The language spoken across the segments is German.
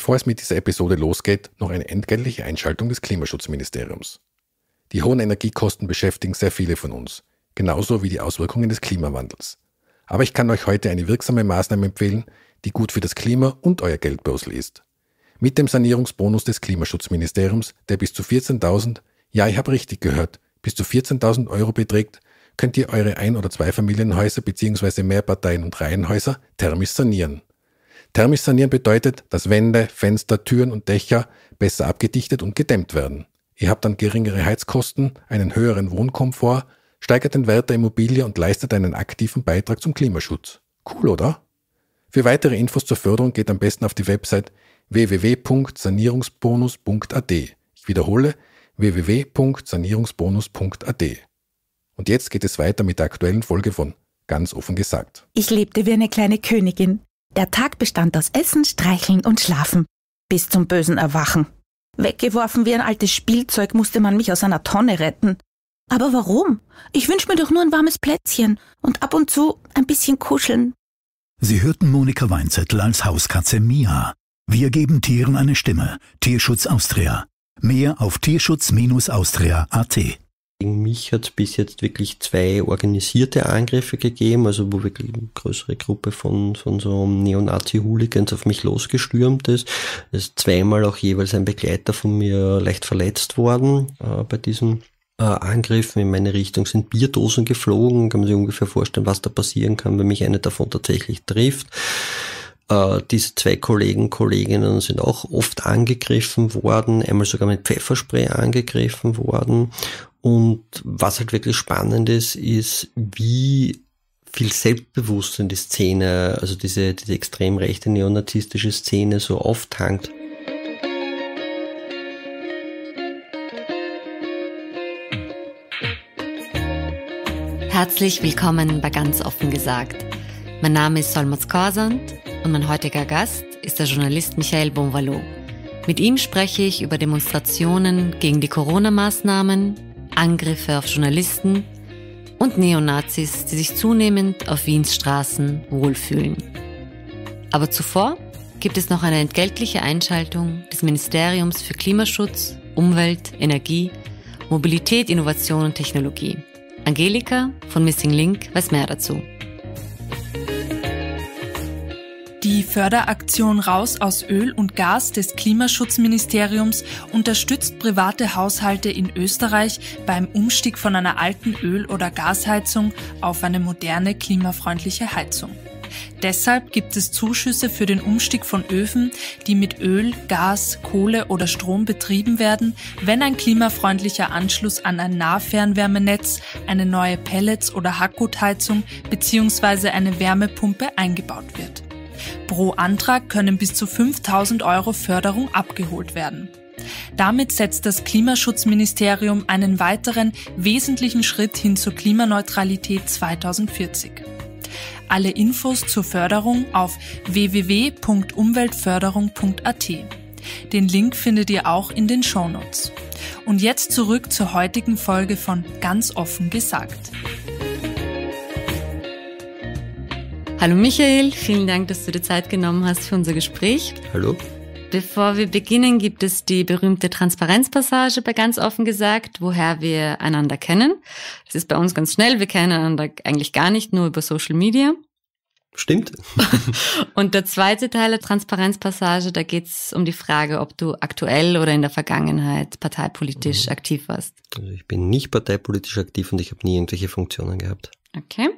Bevor es mit dieser Episode losgeht, noch eine entgeltliche Einschaltung des Klimaschutzministeriums. Die hohen Energiekosten beschäftigen sehr viele von uns, genauso wie die Auswirkungen des Klimawandels. Aber ich kann euch heute eine wirksame Maßnahme empfehlen, die gut für das Klima und euer Geldbörsel ist. Mit dem Sanierungsbonus des Klimaschutzministeriums, der bis zu 14.000, ja ich habe richtig gehört, bis zu 14.000 Euro beträgt, könnt ihr eure Ein- oder Zweifamilienhäuser bzw. Mehrparteien- und Reihenhäuser thermisch sanieren. Thermisch sanieren bedeutet, dass Wände, Fenster, Türen und Dächer besser abgedichtet und gedämmt werden. Ihr habt dann geringere Heizkosten, einen höheren Wohnkomfort, steigert den Wert der Immobilie und leistet einen aktiven Beitrag zum Klimaschutz. Cool, oder? Für weitere Infos zur Förderung geht am besten auf die Website www.sanierungsbonus.at. Ich wiederhole www.sanierungsbonus.at. Und jetzt geht es weiter mit der aktuellen Folge von Ganz offen gesagt. Ich lebte wie eine kleine Königin. Der Tag bestand aus Essen, Streicheln und Schlafen. Bis zum bösen Erwachen. Weggeworfen wie ein altes Spielzeug musste man mich aus einer Tonne retten. Aber warum? Ich wünsch mir doch nur ein warmes Plätzchen und ab und zu ein bisschen kuscheln. Sie hörten Monika Weinzettel als Hauskatze Mia. Wir geben Tieren eine Stimme. Tierschutz Austria. Mehr auf tierschutz-austria.at gegen mich hat es bis jetzt wirklich zwei organisierte Angriffe gegeben, also wo wirklich eine größere Gruppe von, von so Neonazi-Hooligans auf mich losgestürmt ist. Es ist zweimal auch jeweils ein Begleiter von mir leicht verletzt worden äh, bei diesen äh, Angriffen in meine Richtung sind Bierdosen geflogen. Kann man sich ungefähr vorstellen, was da passieren kann, wenn mich eine davon tatsächlich trifft. Äh, diese zwei Kollegen, Kolleginnen sind auch oft angegriffen worden, einmal sogar mit Pfefferspray angegriffen worden. Und was halt wirklich spannend ist, ist, wie viel Selbstbewusstsein die Szene, also diese, diese extrem rechte neonazistische Szene so auftankt. Herzlich willkommen bei Ganz offen gesagt. Mein Name ist Solmaz Korsand und mein heutiger Gast ist der Journalist Michael Bonvalo. Mit ihm spreche ich über Demonstrationen gegen die Corona-Maßnahmen Angriffe auf Journalisten und Neonazis, die sich zunehmend auf Wiens Straßen wohlfühlen. Aber zuvor gibt es noch eine entgeltliche Einschaltung des Ministeriums für Klimaschutz, Umwelt, Energie, Mobilität, Innovation und Technologie. Angelika von Missing Link weiß mehr dazu. Die Förderaktion Raus aus Öl und Gas des Klimaschutzministeriums unterstützt private Haushalte in Österreich beim Umstieg von einer alten Öl- oder Gasheizung auf eine moderne klimafreundliche Heizung. Deshalb gibt es Zuschüsse für den Umstieg von Öfen, die mit Öl, Gas, Kohle oder Strom betrieben werden, wenn ein klimafreundlicher Anschluss an ein Nahfernwärmenetz, eine neue Pellets- oder Hackgutheizung bzw. eine Wärmepumpe eingebaut wird. Pro Antrag können bis zu 5000 Euro Förderung abgeholt werden. Damit setzt das Klimaschutzministerium einen weiteren wesentlichen Schritt hin zur Klimaneutralität 2040. Alle Infos zur Förderung auf www.umweltförderung.at. Den Link findet ihr auch in den Shownotes. Und jetzt zurück zur heutigen Folge von Ganz offen gesagt. Hallo Michael, vielen Dank, dass du dir Zeit genommen hast für unser Gespräch. Hallo. Bevor wir beginnen, gibt es die berühmte Transparenzpassage bei ganz offen gesagt, woher wir einander kennen. Das ist bei uns ganz schnell. Wir kennen einander eigentlich gar nicht, nur über Social Media. Stimmt. Und der zweite Teil der Transparenzpassage, da geht es um die Frage, ob du aktuell oder in der Vergangenheit parteipolitisch mhm. aktiv warst. Also ich bin nicht parteipolitisch aktiv und ich habe nie irgendwelche Funktionen gehabt. Okay.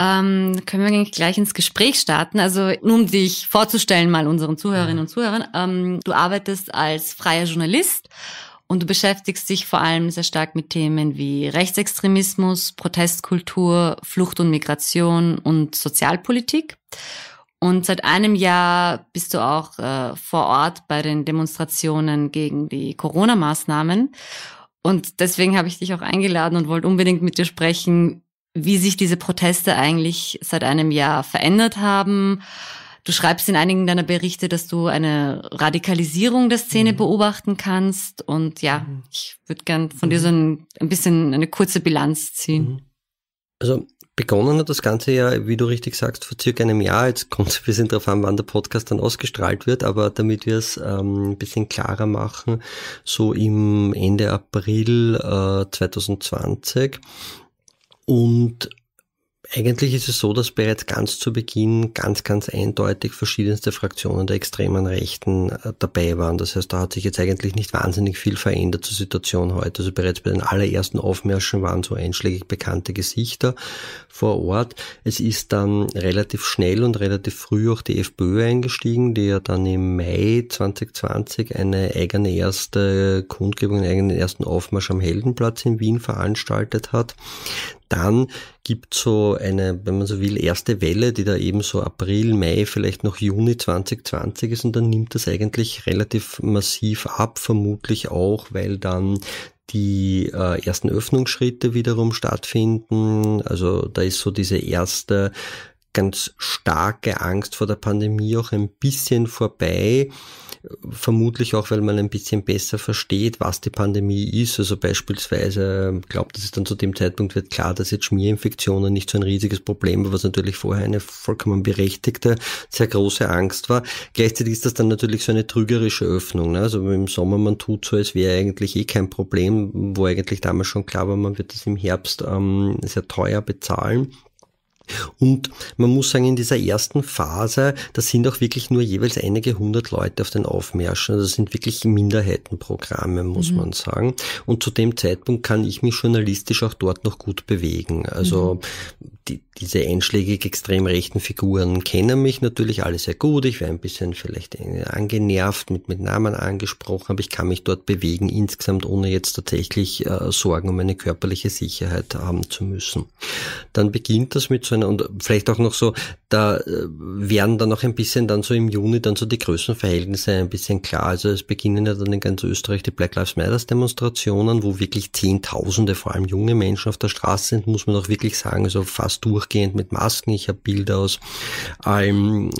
Ähm, können wir gleich ins Gespräch starten. Also nur um dich vorzustellen mal unseren Zuhörerinnen und Zuhörern. Ähm, du arbeitest als freier Journalist und du beschäftigst dich vor allem sehr stark mit Themen wie Rechtsextremismus, Protestkultur, Flucht und Migration und Sozialpolitik. Und seit einem Jahr bist du auch äh, vor Ort bei den Demonstrationen gegen die Corona-Maßnahmen. Und deswegen habe ich dich auch eingeladen und wollte unbedingt mit dir sprechen wie sich diese Proteste eigentlich seit einem Jahr verändert haben. Du schreibst in einigen deiner Berichte, dass du eine Radikalisierung der Szene mhm. beobachten kannst. Und ja, mhm. ich würde gern von mhm. dir so ein, ein, bisschen eine kurze Bilanz ziehen. Mhm. Also begonnen hat das Ganze ja, wie du richtig sagst, vor circa einem Jahr. Jetzt kommt es ein bisschen darauf an, wann der Podcast dann ausgestrahlt wird, aber damit wir es ähm, ein bisschen klarer machen, so im Ende April äh, 2020 und eigentlich ist es so, dass bereits ganz zu Beginn ganz, ganz eindeutig verschiedenste Fraktionen der extremen Rechten äh, dabei waren. Das heißt, da hat sich jetzt eigentlich nicht wahnsinnig viel verändert zur Situation heute. Also bereits bei den allerersten Aufmärschen waren so einschlägig bekannte Gesichter vor Ort. Es ist dann relativ schnell und relativ früh auch die FPÖ eingestiegen, die ja dann im Mai 2020 eine eigene erste Kundgebung, einen eigenen ersten Aufmarsch am Heldenplatz in Wien veranstaltet hat dann gibt so eine, wenn man so will, erste Welle, die da eben so April, Mai, vielleicht noch Juni 2020 ist und dann nimmt das eigentlich relativ massiv ab, vermutlich auch, weil dann die äh, ersten Öffnungsschritte wiederum stattfinden. Also da ist so diese erste ganz starke Angst vor der Pandemie auch ein bisschen vorbei vermutlich auch, weil man ein bisschen besser versteht, was die Pandemie ist. Also beispielsweise, ähm, glaubt, dass es dann zu dem Zeitpunkt wird klar, dass jetzt Schmierinfektionen nicht so ein riesiges Problem war, was natürlich vorher eine vollkommen berechtigte, sehr große Angst war. Gleichzeitig ist das dann natürlich so eine trügerische Öffnung. Ne? Also im Sommer, man tut so, als wäre eigentlich eh kein Problem, wo eigentlich damals schon klar war, man wird das im Herbst ähm, sehr teuer bezahlen. Und man muss sagen, in dieser ersten Phase, da sind auch wirklich nur jeweils einige hundert Leute auf den Aufmärschen. Also das sind wirklich Minderheitenprogramme, muss mhm. man sagen. Und zu dem Zeitpunkt kann ich mich journalistisch auch dort noch gut bewegen. Also mhm die, diese einschlägig extrem rechten Figuren kennen mich natürlich alle sehr gut. Ich wäre ein bisschen vielleicht angenervt, mit, mit Namen angesprochen, aber ich kann mich dort bewegen insgesamt, ohne jetzt tatsächlich äh, Sorgen um meine körperliche Sicherheit haben zu müssen. Dann beginnt das mit so einer, und vielleicht auch noch so, da äh, werden dann auch ein bisschen dann so im Juni dann so die Größenverhältnisse ein bisschen klar. Also es beginnen ja dann in ganz Österreich die Black Lives Matters Demonstrationen, wo wirklich Zehntausende, vor allem junge Menschen auf der Straße sind, muss man auch wirklich sagen, also fast fast durchgehend mit Masken. Ich habe Bilder aus allem,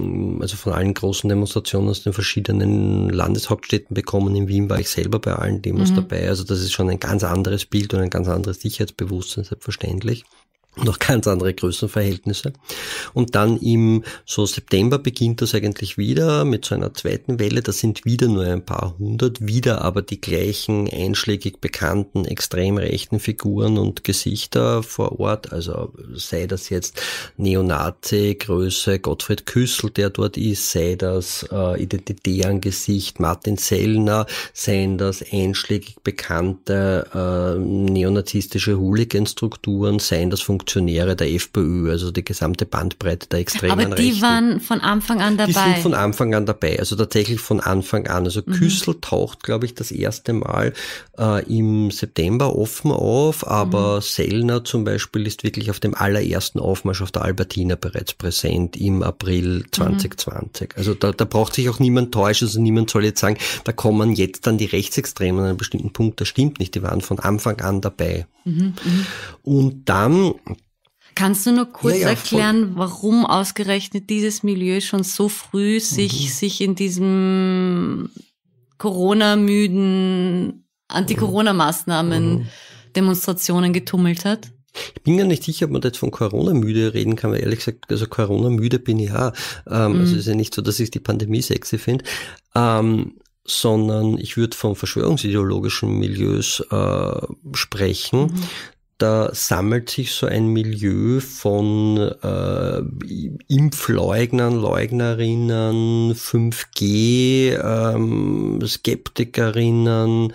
also von allen großen Demonstrationen aus den verschiedenen Landeshauptstädten bekommen. In Wien war ich selber bei allen Demos mhm. dabei. Also das ist schon ein ganz anderes Bild und ein ganz anderes Sicherheitsbewusstsein, selbstverständlich noch ganz andere Größenverhältnisse. Und dann im so September beginnt das eigentlich wieder mit so einer zweiten Welle. Das sind wieder nur ein paar hundert, wieder aber die gleichen einschlägig bekannten extrem rechten Figuren und Gesichter vor Ort. Also sei das jetzt Neonazi, Größe, Gottfried Küssel, der dort ist, sei das äh, Identitären-Gesicht, Martin Sellner, seien das einschlägig bekannte äh, neonazistische Hooligan-Strukturen, seien das Funktionen Funktionäre der FPÖ, also die gesamte Bandbreite der extremen Aber die Rechten. waren von Anfang an dabei. Die sind von Anfang an dabei, also tatsächlich von Anfang an. Also mhm. Küssel taucht, glaube ich, das erste Mal äh, im September offen auf, aber mhm. Sellner zum Beispiel ist wirklich auf dem allerersten Aufmarsch auf der Albertina bereits präsent im April 2020. Mhm. Also da, da braucht sich auch niemand täuschen, also niemand soll jetzt sagen, da kommen jetzt dann die Rechtsextremen an einem bestimmten Punkt. Das stimmt nicht, die waren von Anfang an dabei. Mhm, mhm. und dann Kannst du nur kurz ja, ja, erklären, voll. warum ausgerechnet dieses Milieu schon so früh sich, mhm. sich in diesem Corona-müden, Anti-Corona-Maßnahmen, mhm. Demonstrationen getummelt hat? Ich bin gar nicht sicher, ob man jetzt von Corona müde reden kann, weil ehrlich gesagt, also Corona müde bin ich ja. Ähm, also mhm. Also es ist ja nicht so, dass ich die Pandemie sexy finde. Ähm, sondern ich würde von verschwörungsideologischen Milieus äh, sprechen, mhm da sammelt sich so ein Milieu von äh, Impfleugnern, Leugnerinnen, 5G, ähm, Skeptikerinnen,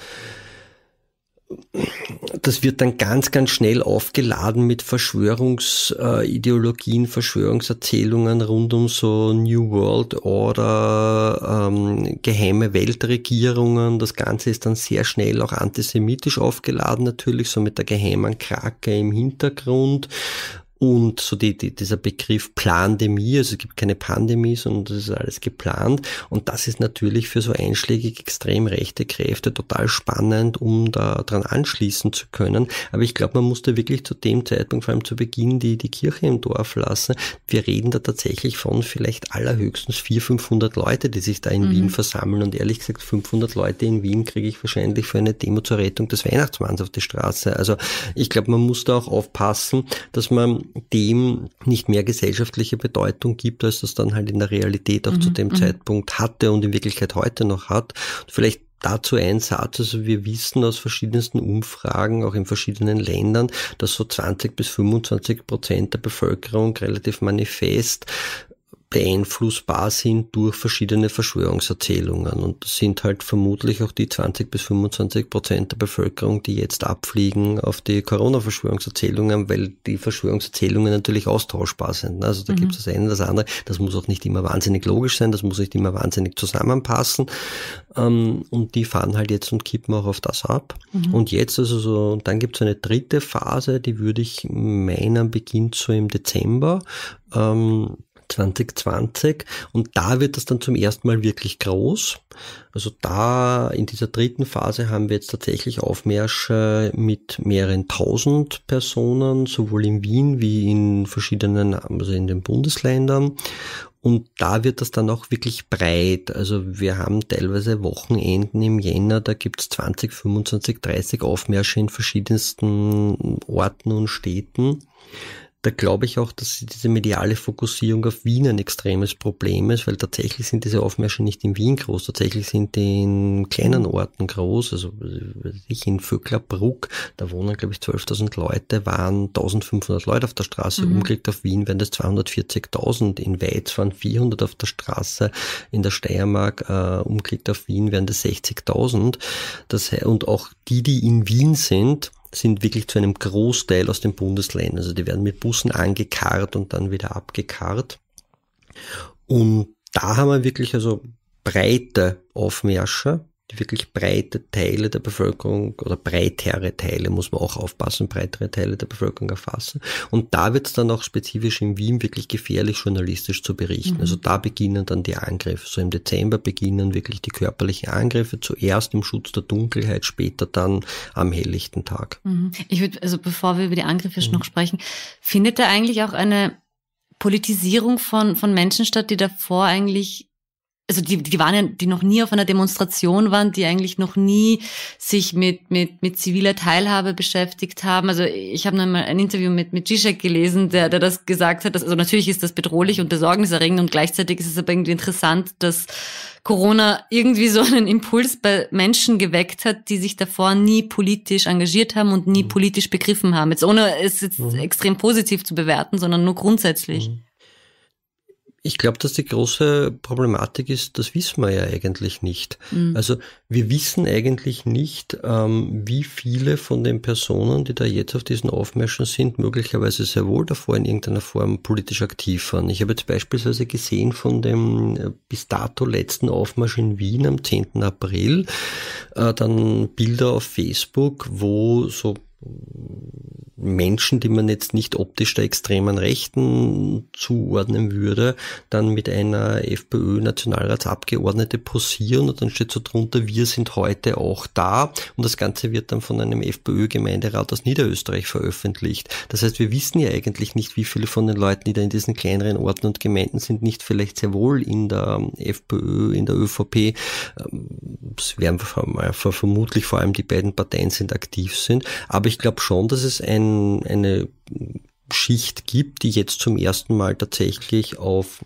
das wird dann ganz, ganz schnell aufgeladen mit Verschwörungsideologien, Verschwörungserzählungen rund um so New World Order, ähm, geheime Weltregierungen. Das Ganze ist dann sehr schnell auch antisemitisch aufgeladen natürlich, so mit der geheimen Krake im Hintergrund und so die, die, dieser Begriff Plandemie, also es gibt keine Pandemie, sondern das ist alles geplant. Und das ist natürlich für so einschlägig extrem rechte Kräfte total spannend, um da dran anschließen zu können. Aber ich glaube, man musste wirklich zu dem Zeitpunkt, vor allem zu Beginn, die, die Kirche im Dorf lassen. Wir reden da tatsächlich von vielleicht allerhöchstens 400, 500 Leute, die sich da in mhm. Wien versammeln. Und ehrlich gesagt, 500 Leute in Wien kriege ich wahrscheinlich für eine Demo zur Rettung des Weihnachtsmanns auf die Straße. Also ich glaube, man muss da auch aufpassen, dass man dem nicht mehr gesellschaftliche Bedeutung gibt, als das dann halt in der Realität auch mhm. zu dem mhm. Zeitpunkt hatte und in Wirklichkeit heute noch hat. vielleicht Dazu ein Satz, also wir wissen aus verschiedensten Umfragen, auch in verschiedenen Ländern, dass so 20 bis 25 Prozent der Bevölkerung relativ manifest beeinflussbar sind durch verschiedene Verschwörungserzählungen. Und das sind halt vermutlich auch die 20 bis 25 Prozent der Bevölkerung, die jetzt abfliegen auf die Corona-Verschwörungserzählungen, weil die Verschwörungserzählungen natürlich austauschbar sind. Also da mhm. gibt es das eine, das andere. Das muss auch nicht immer wahnsinnig logisch sein, das muss nicht immer wahnsinnig zusammenpassen. Ähm, und die fahren halt jetzt und kippen auch auf das ab. Mhm. Und jetzt also so, und dann gibt es eine dritte Phase, die würde ich meinen beginnt so im Dezember. Ähm, 2020. Und da wird das dann zum ersten Mal wirklich groß. Also da in dieser dritten Phase haben wir jetzt tatsächlich Aufmärsche mit mehreren tausend Personen, sowohl in Wien wie in verschiedenen, also in den Bundesländern. Und da wird das dann auch wirklich breit. Also wir haben teilweise Wochenenden im Jänner, da gibt's 20, 25, 30 Aufmärsche in verschiedensten Orten und Städten da glaube ich auch, dass diese mediale Fokussierung auf Wien ein extremes Problem ist, weil tatsächlich sind diese Aufmärsche nicht in Wien groß, tatsächlich sind die in kleinen Orten groß, also ich in Vöcklerbruck, da wohnen glaube ich 12.000 Leute, waren 1.500 Leute auf der Straße, mhm. umgelegt auf Wien wären das 240.000, in Weiz waren 400 auf der Straße, in der Steiermark äh, umgelegt auf Wien wären das 60.000 das, und auch die, die in Wien sind, sind wirklich zu einem Großteil aus den Bundesländern. Also die werden mit Bussen angekarrt und dann wieder abgekarrt. Und da haben wir wirklich also breite Aufmärsche die wirklich breite Teile der Bevölkerung oder breitere Teile, muss man auch aufpassen, breitere Teile der Bevölkerung erfassen. Und da wird es dann auch spezifisch in Wien wirklich gefährlich, journalistisch zu berichten. Mhm. Also da beginnen dann die Angriffe. So im Dezember beginnen wirklich die körperlichen Angriffe, zuerst im Schutz der Dunkelheit, später dann am helllichten Tag. Mhm. Ich würde, also bevor wir über die Angriffe mhm. noch sprechen, findet da eigentlich auch eine Politisierung von, von Menschen statt, die davor eigentlich also die, die waren ja, die noch nie auf einer Demonstration waren, die eigentlich noch nie sich mit, mit, mit ziviler Teilhabe beschäftigt haben. Also ich habe mal ein Interview mit, mit Zizek gelesen, der, der das gesagt hat. Dass, also natürlich ist das bedrohlich und besorgniserregend und gleichzeitig ist es aber irgendwie interessant, dass Corona irgendwie so einen Impuls bei Menschen geweckt hat, die sich davor nie politisch engagiert haben und nie mhm. politisch begriffen haben. Jetzt ohne es jetzt mhm. extrem positiv zu bewerten, sondern nur grundsätzlich. Mhm. Ich glaube, dass die große Problematik ist, das wissen wir ja eigentlich nicht. Mhm. Also wir wissen eigentlich nicht, ähm, wie viele von den Personen, die da jetzt auf diesen Aufmärschen sind, möglicherweise sehr wohl davor in irgendeiner Form politisch aktiv waren. Ich habe jetzt beispielsweise gesehen von dem äh, bis dato letzten Aufmarsch in Wien am 10. April, äh, dann Bilder auf Facebook, wo so Menschen, die man jetzt nicht optisch der extremen Rechten zuordnen würde, dann mit einer FPÖ-Nationalratsabgeordnete posieren und dann steht so drunter, wir sind heute auch da und das Ganze wird dann von einem FPÖ-Gemeinderat aus Niederösterreich veröffentlicht. Das heißt, wir wissen ja eigentlich nicht, wie viele von den Leuten, die da in diesen kleineren Orten und Gemeinden sind, nicht vielleicht sehr wohl in der FPÖ, in der ÖVP, ähm, es werden vermutlich vor allem die beiden Parteien sind, aktiv sind, aber ich glaube schon, dass es ein, eine Schicht gibt, die jetzt zum ersten Mal tatsächlich auf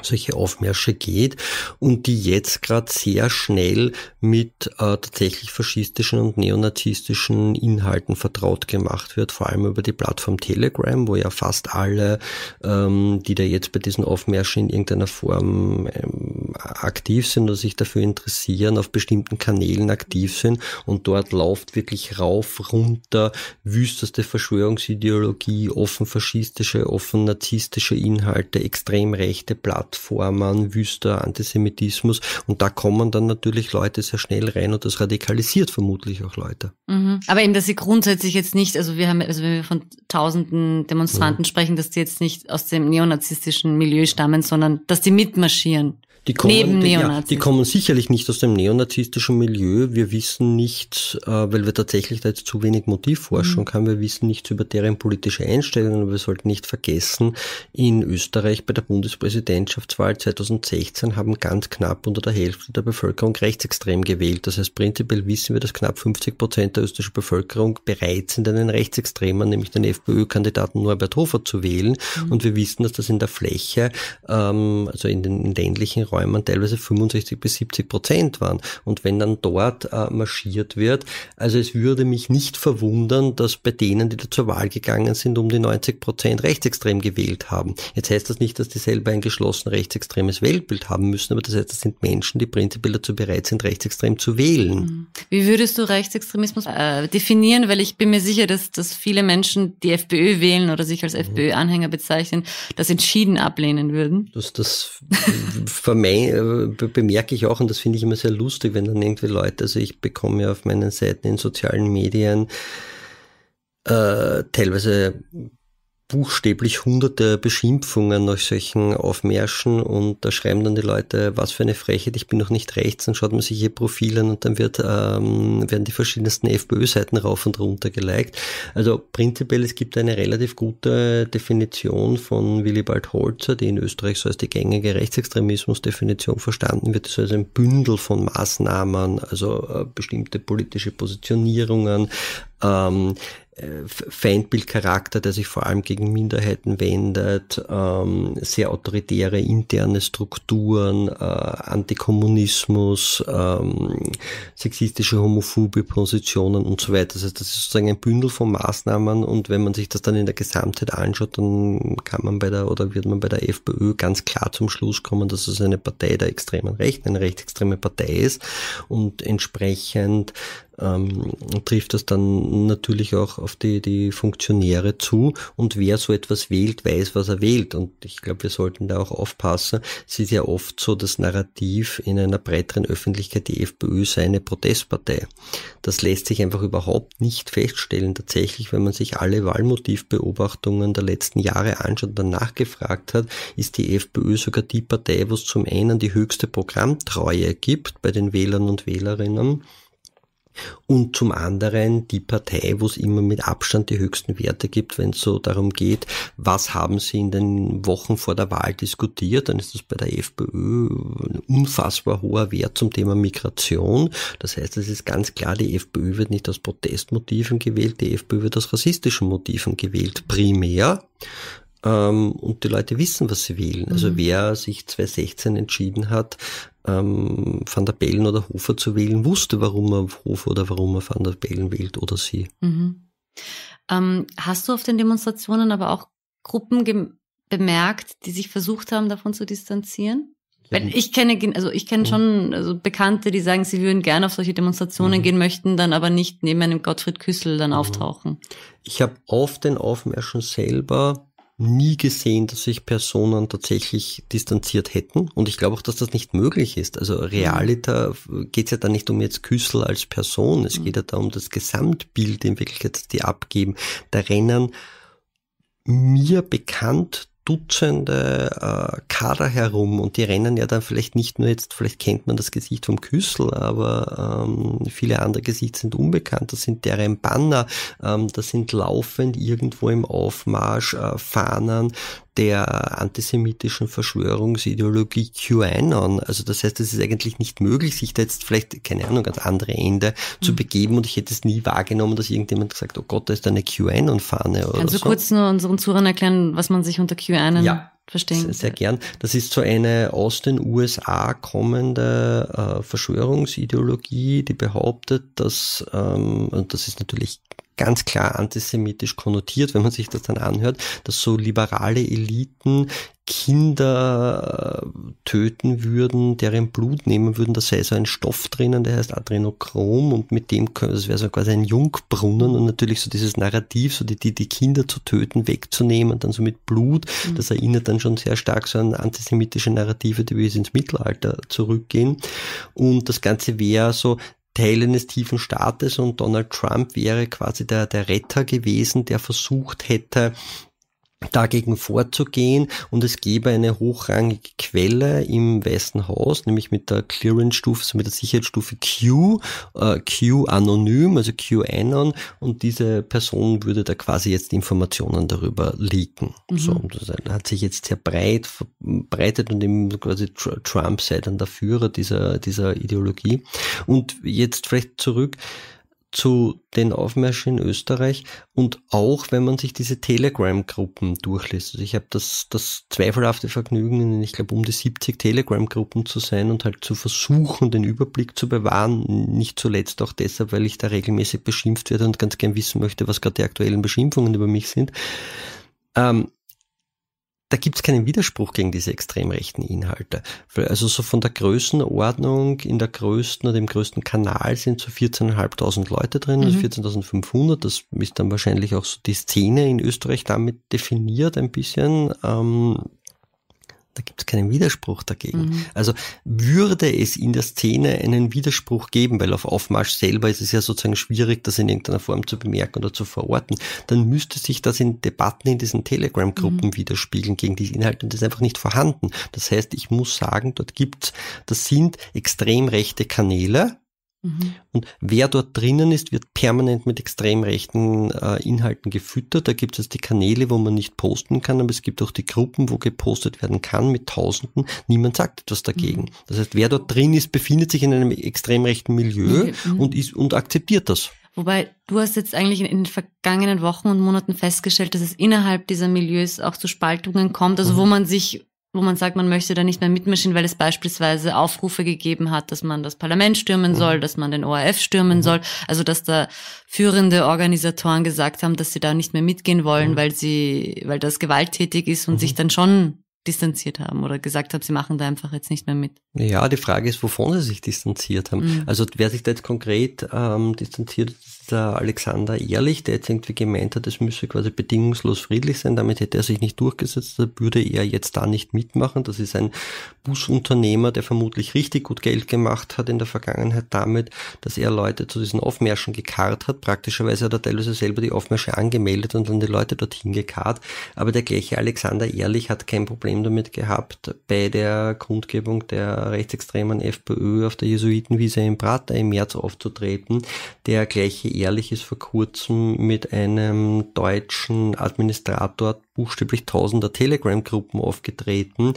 solche Aufmärsche geht und die jetzt gerade sehr schnell mit äh, tatsächlich faschistischen und neonazistischen Inhalten vertraut gemacht wird, vor allem über die Plattform Telegram, wo ja fast alle, ähm, die da jetzt bei diesen Aufmärschen in irgendeiner Form ähm, aktiv sind oder sich dafür interessieren, auf bestimmten Kanälen aktiv sind und dort läuft wirklich rauf, runter, wüsteste Verschwörungsideologie, offen faschistische, offen nazistische Inhalte, extrem rechte Plattformen, Plattformen, wüster Antisemitismus. Und da kommen dann natürlich Leute sehr schnell rein und das radikalisiert vermutlich auch Leute. Mhm. Aber eben, dass sie grundsätzlich jetzt nicht, also wir haben, also wenn wir von tausenden Demonstranten mhm. sprechen, dass die jetzt nicht aus dem neonazistischen Milieu stammen, sondern dass die mitmarschieren. Die kommen, die, ja, die kommen sicherlich nicht aus dem neonazistischen Milieu. Wir wissen nicht, äh, weil wir tatsächlich da jetzt zu wenig Motivforschung mhm. haben, wir wissen nichts über deren politische Einstellungen. Wir sollten nicht vergessen, in Österreich bei der Bundespräsidentschaftswahl 2016 haben ganz knapp unter der Hälfte der Bevölkerung rechtsextrem gewählt. Das heißt, prinzipiell wissen wir, dass knapp 50 Prozent der österreichischen Bevölkerung bereit sind, einen Rechtsextremen, nämlich den FPÖ-Kandidaten Norbert Hofer, zu wählen. Mhm. Und wir wissen, dass das in der Fläche, ähm, also in den ländlichen Räumen teilweise 65 bis 70 Prozent waren. Und wenn dann dort äh, marschiert wird, also es würde mich nicht verwundern, dass bei denen, die da zur Wahl gegangen sind, um die 90 Prozent rechtsextrem gewählt haben. Jetzt heißt das nicht, dass die selber ein geschlossen rechtsextremes Weltbild haben müssen, aber das heißt, das sind Menschen, die prinzipiell dazu bereit sind, rechtsextrem zu wählen. Mhm. Wie würdest du Rechtsextremismus äh, definieren? Weil ich bin mir sicher, dass, dass viele Menschen, die FPÖ wählen oder sich als mhm. FPÖ-Anhänger bezeichnen, das entschieden ablehnen würden. Das, das mein, äh, bemerke ich auch, und das finde ich immer sehr lustig, wenn dann irgendwie Leute, also ich bekomme ja auf meinen Seiten in sozialen Medien äh, teilweise buchstäblich hunderte Beschimpfungen nach solchen Aufmärschen und da schreiben dann die Leute, was für eine Frechheit, ich bin noch nicht rechts, dann schaut man sich ihr Profil an und dann wird, ähm, werden die verschiedensten FPÖ-Seiten rauf und runter geliked. Also prinzipiell, es gibt eine relativ gute Definition von Willibald Holzer, die in Österreich so als die gängige Rechtsextremismusdefinition verstanden wird, so als ein Bündel von Maßnahmen, also äh, bestimmte politische Positionierungen, ähm, Feindbildcharakter, der sich vor allem gegen Minderheiten wendet, ähm, sehr autoritäre interne Strukturen, äh, Antikommunismus, ähm, sexistische, homophobe Positionen und so weiter. Das also heißt, das ist sozusagen ein Bündel von Maßnahmen und wenn man sich das dann in der Gesamtheit anschaut, dann kann man bei der oder wird man bei der FPÖ ganz klar zum Schluss kommen, dass es eine Partei der extremen Rechten, eine rechtsextreme Partei ist und entsprechend ähm, trifft das dann natürlich auch auf die, die Funktionäre zu und wer so etwas wählt, weiß, was er wählt. Und ich glaube, wir sollten da auch aufpassen. Es ist ja oft so das Narrativ in einer breiteren Öffentlichkeit, die FPÖ sei eine Protestpartei. Das lässt sich einfach überhaupt nicht feststellen. Tatsächlich, wenn man sich alle Wahlmotivbeobachtungen der letzten Jahre anschaut und danach gefragt hat, ist die FPÖ sogar die Partei, wo es zum einen die höchste Programmtreue gibt bei den Wählern und Wählerinnen und zum anderen die Partei, wo es immer mit Abstand die höchsten Werte gibt, wenn es so darum geht, was haben sie in den Wochen vor der Wahl diskutiert, dann ist das bei der FPÖ ein unfassbar hoher Wert zum Thema Migration. Das heißt, es ist ganz klar, die FPÖ wird nicht aus Protestmotiven gewählt, die FPÖ wird aus rassistischen Motiven gewählt, primär ähm, und die Leute wissen, was sie wählen. Also mhm. Also wer sich 2016 entschieden hat, ähm, Van der Bellen oder Hofer zu wählen, wusste, warum er Hofer oder warum er Van der Bellen wählt oder sie. Mhm. Ähm, hast du auf den Demonstrationen aber auch Gruppen bemerkt, die sich versucht haben, davon zu distanzieren? Wenn ich kenne, also ich kenne schon also Bekannte, die sagen, sie würden gerne auf solche Demonstrationen mhm. gehen möchten, dann aber nicht neben einem Gottfried Küssel dann auftauchen. Ich habe auf den Aufmärschen selber nie gesehen, dass sich Personen tatsächlich distanziert hätten. Und ich glaube auch, dass das nicht möglich ist. Also Realita mhm. äh, geht es ja da nicht um jetzt Küssel als Person. Es mhm. geht ja da um das Gesamtbild in Wirklichkeit, die abgeben. Da rennen mir bekannt Dutzende äh, Kader herum und die rennen ja dann vielleicht nicht nur jetzt, vielleicht kennt man das Gesicht vom Küssel, aber ähm, viele andere Gesichter sind unbekannt, das sind deren Banner, ähm, das sind laufend irgendwo im Aufmarsch äh, Fahnen, der antisemitischen Verschwörungsideologie QAnon. Also das heißt, es ist eigentlich nicht möglich, sich da jetzt vielleicht, keine Ahnung, ganz andere Ende mhm. zu begeben und ich hätte es nie wahrgenommen, dass irgendjemand gesagt, oh Gott, da ist eine QAnon-Fahne oder Kannst du so. kurz nur unseren Zuhörern erklären, was man sich unter QAnon ja. Verstehen. Sehr, sehr gern. Das ist so eine aus den USA kommende äh, Verschwörungsideologie, die behauptet, dass, ähm, und das ist natürlich ganz klar antisemitisch konnotiert, wenn man sich das dann anhört, dass so liberale Eliten Kinder äh, töten würden, deren Blut nehmen würden. Da sei so ein Stoff drinnen, der heißt Adrenochrom und mit dem, das wäre so quasi ein Jungbrunnen und natürlich so dieses Narrativ, so die, die, die Kinder zu töten, wegzunehmen, dann so mit Blut, mhm. das erinnert dann schon sehr stark so an antisemitische Narrative, die bis ins Mittelalter zurückgehen. Und das Ganze wäre so, Teil eines tiefen Staates und Donald Trump wäre quasi der, der Retter gewesen, der versucht hätte, dagegen vorzugehen und es gäbe eine hochrangige Quelle im Weißen Haus, nämlich mit der Clearance-Stufe, also mit der Sicherheitsstufe Q, äh, Q anonym, also Q anon und diese Person würde da quasi jetzt Informationen darüber leaken. Mhm. So, das hat sich jetzt sehr breit verbreitet und eben quasi Trump sei dann der Führer dieser, dieser Ideologie. Und jetzt vielleicht zurück zu den Aufmärschen in Österreich und auch wenn man sich diese Telegram-Gruppen durchliest. Also ich habe das, das zweifelhafte Vergnügen, in, ich glaube, um die 70 Telegram-Gruppen zu sein und halt zu versuchen, den Überblick zu bewahren. Nicht zuletzt auch deshalb, weil ich da regelmäßig beschimpft werde und ganz gern wissen möchte, was gerade die aktuellen Beschimpfungen über mich sind. Ähm, da gibt es keinen Widerspruch gegen diese extrem rechten Inhalte. Also so von der Größenordnung in der größten oder dem größten Kanal sind so 14.500 Leute drin, also mhm. also 14.500. Das ist dann wahrscheinlich auch so die Szene in Österreich damit definiert ein bisschen. Ähm, da gibt es keinen Widerspruch dagegen. Mhm. Also würde es in der Szene einen Widerspruch geben, weil auf Aufmarsch selber ist es ja sozusagen schwierig, das in irgendeiner Form zu bemerken oder zu verorten, dann müsste sich das in Debatten in diesen Telegram-Gruppen mhm. widerspiegeln gegen diese Inhalte und das ist einfach nicht vorhanden. Das heißt, ich muss sagen, dort gibt's, das sind extrem rechte Kanäle, Mhm. Und wer dort drinnen ist, wird permanent mit extrem rechten äh, Inhalten gefüttert. Da gibt es die Kanäle, wo man nicht posten kann, aber es gibt auch die Gruppen, wo gepostet werden kann mit Tausenden. Niemand sagt etwas dagegen. Mhm. Das heißt, wer dort drin ist, befindet sich in einem extrem rechten Milieu mhm. mhm. und, ist, und akzeptiert das. Wobei du hast jetzt eigentlich in den vergangenen Wochen und Monaten festgestellt, dass es innerhalb dieser Milieus auch zu Spaltungen kommt, also mhm. wo man sich wo man sagt, man möchte da nicht mehr mitmischen, weil es beispielsweise Aufrufe gegeben hat, dass man das Parlament stürmen mhm. soll, dass man den ORF stürmen mhm. soll. Also dass da führende Organisatoren gesagt haben, dass sie da nicht mehr mitgehen wollen, mhm. weil sie, weil das gewalttätig ist und mhm. sich dann schon distanziert haben oder gesagt haben, sie machen da einfach jetzt nicht mehr mit. Ja, die Frage ist, wovon sie sich distanziert haben. Mhm. Also wer sich da jetzt konkret ähm, distanziert, der Alexander Ehrlich, der jetzt irgendwie gemeint hat, es müsse quasi bedingungslos friedlich sein, damit hätte er sich nicht durchgesetzt, da würde er jetzt da nicht mitmachen. Das ist ein Busunternehmer, der vermutlich richtig gut Geld gemacht hat in der Vergangenheit damit, dass er Leute zu diesen Aufmärschen gekarrt hat. Praktischerweise hat er teilweise selber die Aufmärsche angemeldet und dann die Leute dorthin gekarrt. Aber der gleiche Alexander Ehrlich hat kein Problem damit gehabt, bei der Kundgebung der rechtsextremen FPÖ auf der Jesuitenwiese in Prater im März aufzutreten. Der gleiche Ehrlich ist vor kurzem mit einem deutschen Administrator buchstäblich tausender Telegram-Gruppen aufgetreten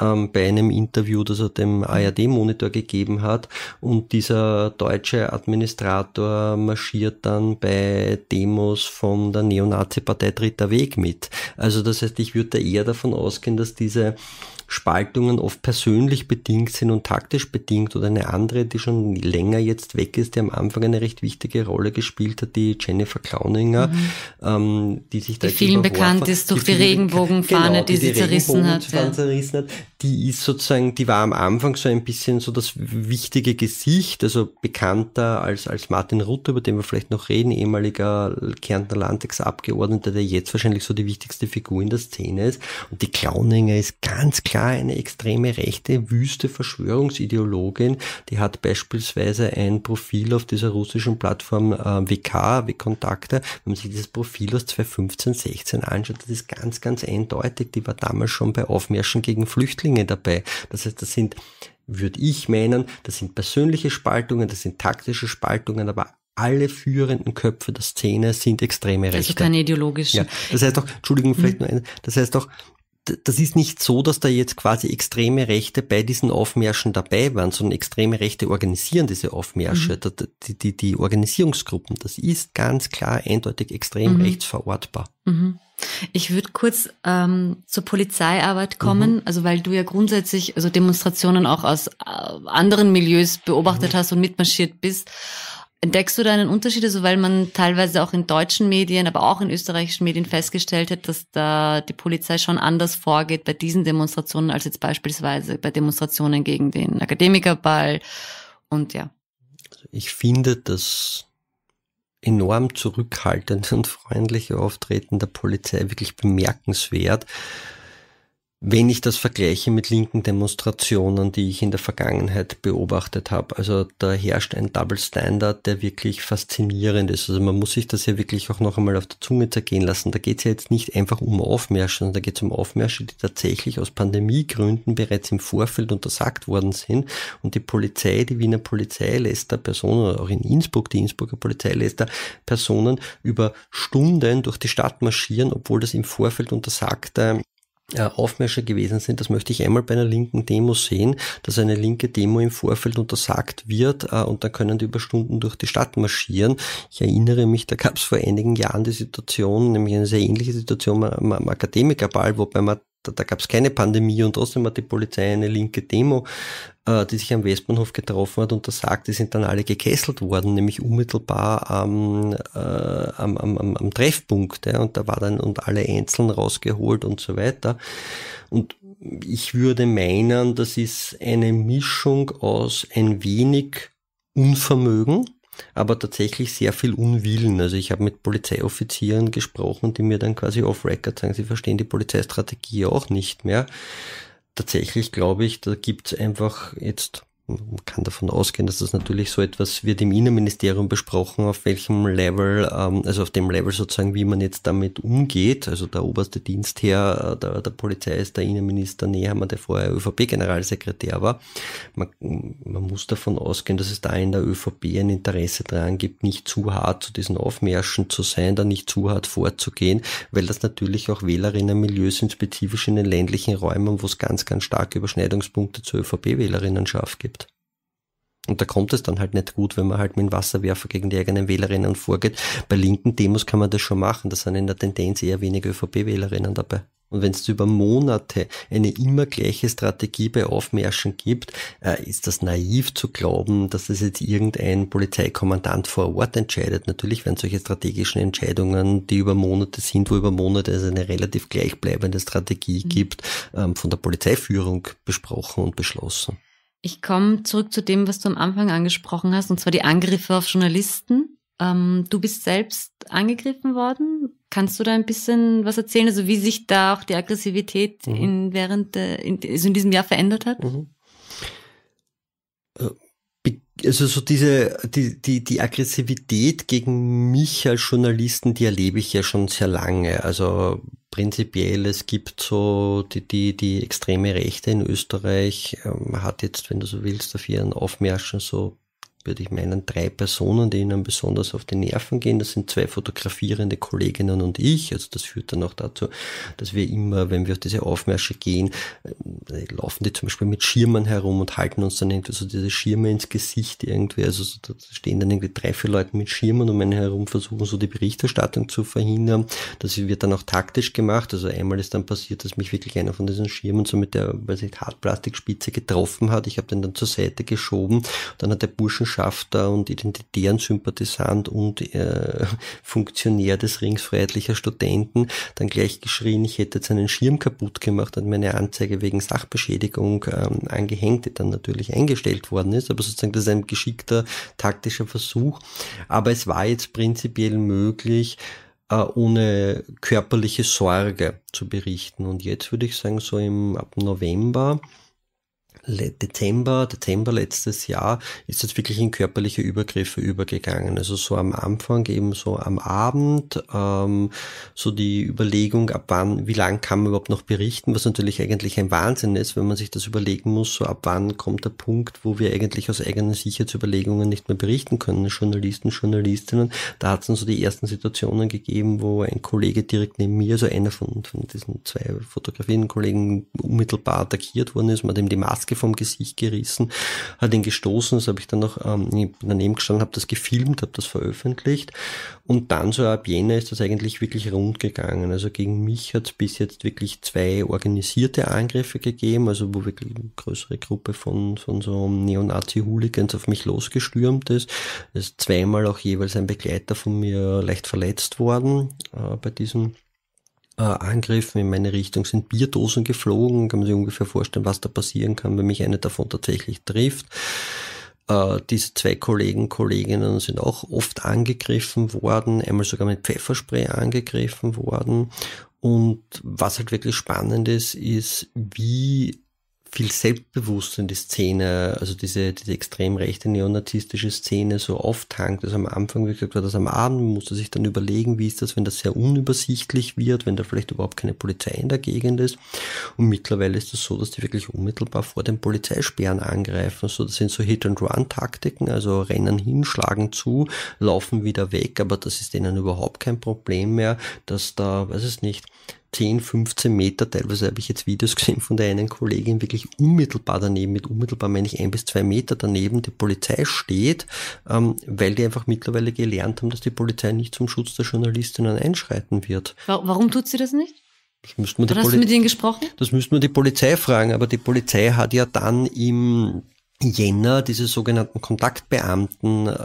ähm, bei einem Interview, das er dem ARD-Monitor gegeben hat. Und dieser deutsche Administrator marschiert dann bei Demos von der Neonazi-Partei Dritter Weg mit. Also das heißt, ich würde eher davon ausgehen, dass diese Spaltungen oft persönlich bedingt sind und taktisch bedingt oder eine andere, die schon länger jetzt weg ist, die am Anfang eine recht wichtige Rolle gespielt hat, die Jennifer Klauninger, mhm. ähm, die sich da die vielen bekannt ist durch die, die Regenbogenfahne, genau, die, die, sie zerrissen hat, ja. zerrissen hat. Die ist sozusagen, die war am Anfang so ein bisschen so das wichtige Gesicht, also bekannter als, als Martin Rutter, über den wir vielleicht noch reden, ehemaliger Kärntner Landtagsabgeordneter, der jetzt wahrscheinlich so die wichtigste Figur in der Szene ist. Und die Klauninger ist ganz klar klar eine extreme rechte, wüste Verschwörungsideologin, die hat beispielsweise ein Profil auf dieser russischen Plattform äh, WK, WKontakte, wenn man sich dieses Profil aus 2015, 16 anschaut, das ist ganz, ganz eindeutig, die war damals schon bei Aufmärschen gegen Flüchtlinge dabei. Das heißt, das sind würde ich meinen, das sind persönliche Spaltungen, das sind taktische Spaltungen, aber alle führenden Köpfe der Szene sind extreme also Rechte. Also keine ideologischen. Ja, das heißt auch, Entschuldigung, vielleicht hm. nur eine, das heißt auch, das ist nicht so, dass da jetzt quasi extreme Rechte bei diesen Aufmärschen dabei waren, sondern extreme Rechte organisieren diese Aufmärsche, mhm. die, die, die Organisierungsgruppen. Das ist ganz klar eindeutig extrem mhm. rechtsverortbar. Mhm. Ich würde kurz ähm, zur Polizeiarbeit mhm. kommen, mhm. also weil du ja grundsätzlich also Demonstrationen auch aus äh, anderen Milieus beobachtet mhm. hast und mitmarschiert bist. Entdeckst du da einen Unterschied, also weil man teilweise auch in deutschen Medien, aber auch in österreichischen Medien festgestellt hat, dass da die Polizei schon anders vorgeht bei diesen Demonstrationen als jetzt beispielsweise bei Demonstrationen gegen den Akademikerball und ja. Also, ich finde das enorm zurückhaltende und freundliche Auftreten der Polizei wirklich bemerkenswert wenn ich das vergleiche mit linken Demonstrationen, die ich in der Vergangenheit beobachtet habe. Also da herrscht ein Double Standard, der wirklich faszinierend ist. Also man muss sich das ja wirklich auch noch einmal auf der Zunge zergehen lassen. Da geht es ja jetzt nicht einfach um Aufmärsche, sondern da geht es um Aufmärsche, die tatsächlich aus Pandemiegründen bereits im Vorfeld untersagt worden sind. Und die Polizei, die Wiener Polizei lässt da Personen, oder auch in Innsbruck, die Innsbrucker Polizei lässt da Personen über Stunden durch die Stadt marschieren, obwohl das im Vorfeld untersagte äh, Aufmärsche gewesen sind. Das möchte ich einmal bei einer linken Demo sehen, dass eine linke Demo im Vorfeld untersagt wird äh, und dann können die über Stunden durch die Stadt marschieren. Ich erinnere mich, da gab es vor einigen Jahren die Situation, nämlich eine sehr ähnliche Situation am Akademikerball, wobei man da, da gab es keine Pandemie und trotzdem hat die Polizei eine linke Demo, äh, die sich am Westbahnhof getroffen hat, und da sagt, Die sind dann alle gekesselt worden, nämlich unmittelbar am, äh, am, am, am, Treffpunkt. Ja, und da war dann und alle einzeln rausgeholt und so weiter. Und ich würde meinen, das ist eine Mischung aus ein wenig Unvermögen, aber tatsächlich sehr viel Unwillen. Also ich habe mit Polizeioffizieren gesprochen, die mir dann quasi off-record sagen, sie verstehen die Polizeistrategie auch nicht mehr. Tatsächlich glaube ich, da gibt's einfach jetzt man kann davon ausgehen, dass das natürlich so etwas wird im Innenministerium besprochen, auf welchem Level, ähm, also auf dem Level sozusagen, wie man jetzt damit umgeht. Also der oberste Dienstherr äh, der, der Polizei ist der Innenminister Nehammer, der vorher ÖVP-Generalsekretär war. Man, man, muss davon ausgehen, dass es da in der ÖVP ein Interesse daran gibt, nicht zu hart zu diesen Aufmärschen zu sein, da nicht zu hart vorzugehen, weil das natürlich auch Wählerinnenmilieus sind, spezifisch in den ländlichen Räumen, wo es ganz, ganz starke Überschneidungspunkte zur ÖVP-Wählerinnenschaft gibt. Und da kommt es dann halt nicht gut, wenn man halt mit dem Wasserwerfer gegen die eigenen Wählerinnen vorgeht. Bei linken Demos kann man das schon machen. Da sind in der Tendenz eher weniger ÖVP-Wählerinnen dabei. Und wenn es über Monate eine immer gleiche Strategie bei Aufmärschen gibt, äh, ist das naiv zu glauben, dass das jetzt irgendein Polizeikommandant vor Ort entscheidet. Natürlich werden solche strategischen Entscheidungen, die über Monate sind, wo über Monate es eine relativ gleichbleibende Strategie mhm. gibt, ähm, von der Polizeiführung besprochen und beschlossen. Ich komme zurück zu dem, was du am Anfang angesprochen hast, und zwar die Angriffe auf Journalisten. Ähm, du bist selbst angegriffen worden. Kannst du da ein bisschen was erzählen, also wie sich da auch die Aggressivität mhm. in, während, äh, in, also in diesem Jahr verändert hat? Mhm. Äh, also so diese, die, die, die Aggressivität gegen mich als Journalisten, die erlebe ich ja schon sehr lange. Also prinzipiell, es gibt so die, die, die extreme Rechte in Österreich, ähm, hat jetzt, wenn du so willst, auf ihren Aufmärschen so würde ich meinen, drei Personen, die ihnen besonders auf die Nerven gehen. Das sind zwei fotografierende Kolleginnen und ich. Also das führt dann auch dazu, dass wir immer, wenn wir auf diese Aufmärsche gehen, äh, laufen die zum Beispiel mit Schirmen herum und halten uns dann irgendwie so diese Schirme ins Gesicht irgendwie. Also so, da stehen dann irgendwie drei, vier Leute mit Schirmen um einen herum, versuchen so die Berichterstattung zu verhindern. Das wird dann auch taktisch gemacht. Also einmal ist dann passiert, dass mich wirklich einer von diesen Schirmen so mit der, weiß ich, Hartplastikspitze getroffen hat. Ich habe den dann zur Seite geschoben. Dann hat der Burschen Wissenschaftler und identitären Sympathisant und äh, Funktionär des Rings Freiheitlicher Studenten dann gleich geschrien, ich hätte jetzt einen Schirm kaputt gemacht und meine Anzeige wegen Sachbeschädigung ähm, angehängt, die dann natürlich eingestellt worden ist, aber sozusagen das ist ein geschickter taktischer Versuch. Aber es war jetzt prinzipiell möglich, äh, ohne körperliche Sorge zu berichten. Und jetzt würde ich sagen, so im, ab November Dezember, Dezember letztes Jahr ist das wirklich in körperliche Übergriffe übergegangen. Also so am Anfang, eben so am Abend, ähm, so die Überlegung, ab wann, wie lang kann man überhaupt noch berichten, was natürlich eigentlich ein Wahnsinn ist, wenn man sich das überlegen muss, so ab wann kommt der Punkt, wo wir eigentlich aus eigenen Sicherheitsüberlegungen nicht mehr berichten können, Journalisten, Journalistinnen. Da hat es dann so die ersten Situationen gegeben, wo ein Kollege direkt neben mir, also einer von, von diesen zwei fotografierenden Kollegen, unmittelbar attackiert worden ist, man hat ihm die Maske vom Gesicht gerissen, hat ihn gestoßen, das habe ich dann noch ähm, daneben gestanden, habe das gefilmt, habe das veröffentlicht und dann so ab Jänner ist das eigentlich wirklich rund gegangen. Also gegen mich hat es bis jetzt wirklich zwei organisierte Angriffe gegeben, also wo wirklich eine größere Gruppe von, von so Neonazi-Hooligans auf mich losgestürmt ist. Es ist zweimal auch jeweils ein Begleiter von mir leicht verletzt worden äh, bei diesem äh, Angriffen in meine Richtung sind Bierdosen geflogen. Kann man sich ungefähr vorstellen, was da passieren kann, wenn mich eine davon tatsächlich trifft. Äh, diese zwei Kollegen, Kolleginnen sind auch oft angegriffen worden, einmal sogar mit Pfefferspray angegriffen worden. Und was halt wirklich spannend ist, ist, wie viel selbstbewusster in die Szene, also diese, diese extrem rechte neonazistische Szene so auftankt. Also am Anfang, wie gesagt, war das am Abend, man musste sich dann überlegen, wie ist das, wenn das sehr unübersichtlich wird, wenn da vielleicht überhaupt keine Polizei in der Gegend ist. Und mittlerweile ist das so, dass die wirklich unmittelbar vor den Polizeisperren angreifen. So, das sind so Hit-and-Run-Taktiken, also rennen hin, schlagen zu, laufen wieder weg, aber das ist denen überhaupt kein Problem mehr, dass da, weiß es nicht, 10, 15 Meter, teilweise habe ich jetzt Videos gesehen von der einen Kollegin, wirklich unmittelbar daneben, mit unmittelbar meine ich ein bis zwei Meter daneben, die Polizei steht, ähm, weil die einfach mittlerweile gelernt haben, dass die Polizei nicht zum Schutz der Journalistinnen einschreiten wird. Warum tut sie das nicht? Das müsste man die hast Poli du mit ihnen gesprochen? Das müsste man die Polizei fragen, aber die Polizei hat ja dann im Jänner diese sogenannten Kontaktbeamten, äh,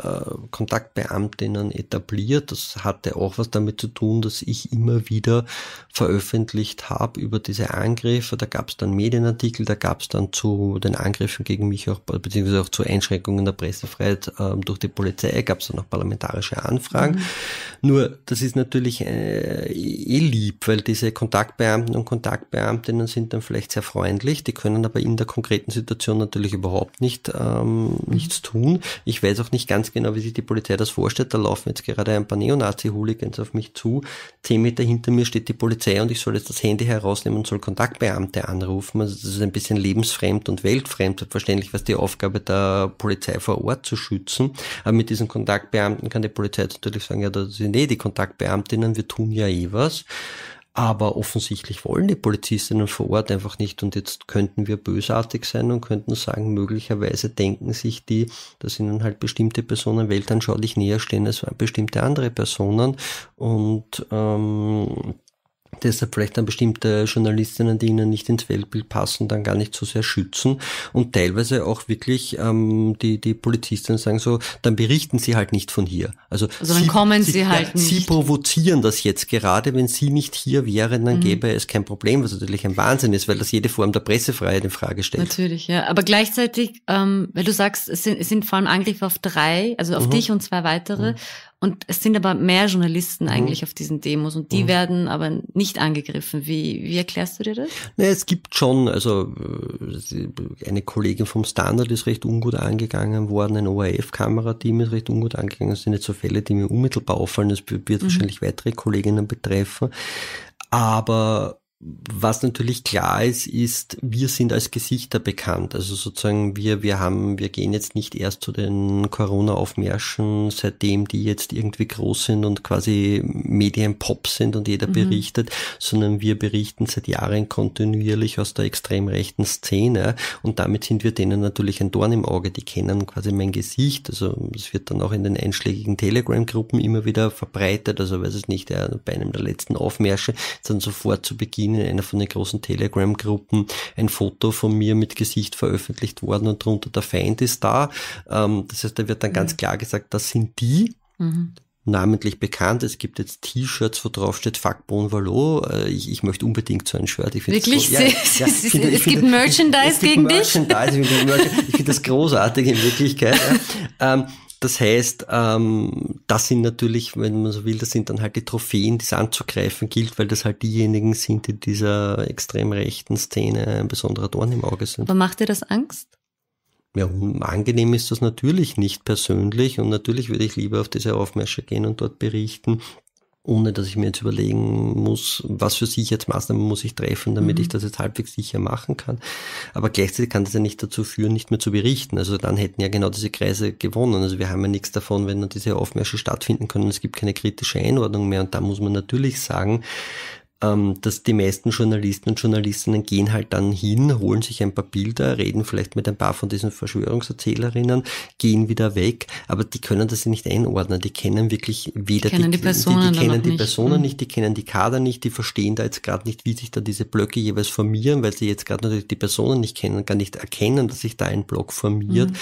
Kontaktbeamtinnen etabliert. Das hatte auch was damit zu tun, dass ich immer wieder veröffentlicht habe über diese Angriffe. Da gab es dann Medienartikel, da gab es dann zu den Angriffen gegen mich auch, beziehungsweise auch zu Einschränkungen der Pressefreiheit äh, durch die Polizei, gab es dann auch parlamentarische Anfragen. Mhm. Nur, das ist natürlich äh, eh lieb, weil diese Kontaktbeamten und Kontaktbeamtinnen sind dann vielleicht sehr freundlich, die können aber in der konkreten Situation natürlich überhaupt nicht ähm, nichts tun. Ich weiß auch nicht ganz genau, wie sich die Polizei das vorstellt. Da laufen jetzt gerade ein paar Neonazi-Hooligans auf mich zu. Zehn Meter hinter mir steht die Polizei und ich soll jetzt das Handy herausnehmen und soll Kontaktbeamte anrufen. Also das ist ein bisschen lebensfremd und weltfremd. Selbstverständlich was die Aufgabe der Polizei vor Ort zu schützen. Aber mit diesen Kontaktbeamten kann die Polizei natürlich sagen, ja, das sind eh die Kontaktbeamtinnen, wir tun ja eh was. Aber offensichtlich wollen die Polizistinnen vor Ort einfach nicht. Und jetzt könnten wir bösartig sein und könnten sagen, möglicherweise denken sich die, dass ihnen halt bestimmte Personen weltanschaulich näher stehen als bestimmte andere Personen. Und ähm, deshalb vielleicht dann bestimmte Journalistinnen, die ihnen nicht ins Weltbild passen, dann gar nicht so sehr schützen und teilweise auch wirklich ähm, die die Polizistinnen sagen so, dann berichten sie halt nicht von hier. Also, also dann sie, kommen sie, sie halt ja, nicht. Sie provozieren das jetzt gerade, wenn sie nicht hier wären, dann mhm. gäbe es kein Problem, was natürlich ein Wahnsinn ist, weil das jede Form der Pressefreiheit in Frage stellt. Natürlich, ja, aber gleichzeitig, ähm, weil du sagst, es sind, es sind vor allem Angriffe auf drei, also auf mhm. dich und zwei weitere mhm. Und es sind aber mehr Journalisten mhm. eigentlich mhm. auf diesen Demos und die mhm. werden aber nicht angegriffen. Wie, wie erklärst du dir das? Na, es gibt schon, also äh, eine Kollegin vom Standard ist recht ungut angegangen worden, ein ORF-Kamerateam ist recht ungut angegangen. Das sind jetzt so Fälle, die mir unmittelbar auffallen. Das wird mhm. wahrscheinlich weitere Kolleginnen betreffen. Aber was natürlich klar ist, ist, wir sind als Gesichter bekannt. Also sozusagen wir, wir haben, wir gehen jetzt nicht erst zu den Corona-Aufmärschen, seitdem die jetzt irgendwie groß sind und quasi Medienpop sind und jeder mhm. berichtet, sondern wir berichten seit Jahren kontinuierlich aus der extrem rechten Szene und damit sind wir denen natürlich ein Dorn im Auge. Die kennen quasi mein Gesicht. Also es wird dann auch in den einschlägigen Telegram-Gruppen immer wieder verbreitet. Also weiß es nicht, bei einem der letzten Aufmärsche dann sofort zu Beginn in einer von den großen Telegram-Gruppen ein Foto von mir mit Gesicht veröffentlicht worden und drunter der Feind ist da. Ähm, das heißt, da wird dann mhm. ganz klar gesagt, das sind die. Mhm namentlich bekannt. Es gibt jetzt T-Shirts, wo drauf steht Fuck Bon Valo. Äh, ich, ich möchte unbedingt so ein Shirt. Ich Wirklich? So, ja, ja, ich finde, es, gibt finde, Merchandise es, gibt gegen Merchandise, dich? Ich finde, das großartig in Wirklichkeit. Ja. Ähm, das heißt, ähm, das sind natürlich, wenn man so will, das sind dann halt die Trophäen, die es anzugreifen gilt, weil das halt diejenigen sind, die dieser extrem rechten Szene ein besonderer Dorn im Auge sind. Aber macht dir das Angst? Ja, angenehm ist das natürlich nicht persönlich und natürlich würde ich lieber auf diese Aufmärsche gehen und dort berichten ohne dass ich mir jetzt überlegen muss, was für Sicherheitsmaßnahmen muss ich treffen, damit mhm. ich das jetzt halbwegs sicher machen kann. Aber gleichzeitig kann das ja nicht dazu führen, nicht mehr zu berichten. Also dann hätten ja genau diese Kreise gewonnen. Also wir haben ja nichts davon, wenn dann diese Aufmärsche stattfinden können. Es gibt keine kritische Einordnung mehr. Und da muss man natürlich sagen, ähm, dass die meisten Journalisten und Journalistinnen gehen halt dann hin, holen sich ein paar Bilder, reden vielleicht mit ein paar von diesen Verschwörungserzählerinnen, gehen wieder weg, aber die können das nicht einordnen. Die kennen wirklich weder die, kennen die, die Personen, die, die kennen die nicht. Personen hm. nicht, die kennen die Kader nicht, die verstehen da jetzt gerade nicht, wie sich da diese Blöcke jeweils formieren, weil sie jetzt gerade natürlich die Personen nicht kennen, gar nicht erkennen, dass sich da ein Block formiert. Mhm.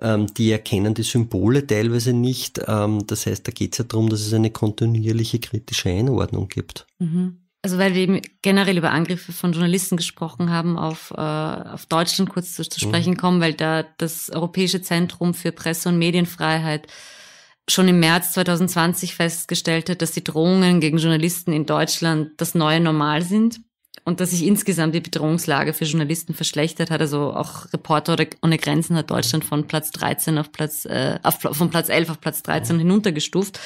Ähm, die erkennen die Symbole teilweise nicht. Ähm, das heißt, da geht es ja darum, dass es eine kontinuierliche kritische Einordnung gibt. Mhm also weil wir eben generell über Angriffe von Journalisten gesprochen haben, auf, äh, auf Deutschland kurz zu, zu mhm. sprechen kommen, weil da das Europäische Zentrum für Presse- und Medienfreiheit schon im März 2020 festgestellt hat, dass die Drohungen gegen Journalisten in Deutschland das neue Normal sind und dass sich insgesamt die Bedrohungslage für Journalisten verschlechtert hat. Also auch Reporter ohne Grenzen hat Deutschland von Platz 13 auf Platz, äh, auf, von Platz 11 auf Platz 13 mhm. hinuntergestuft.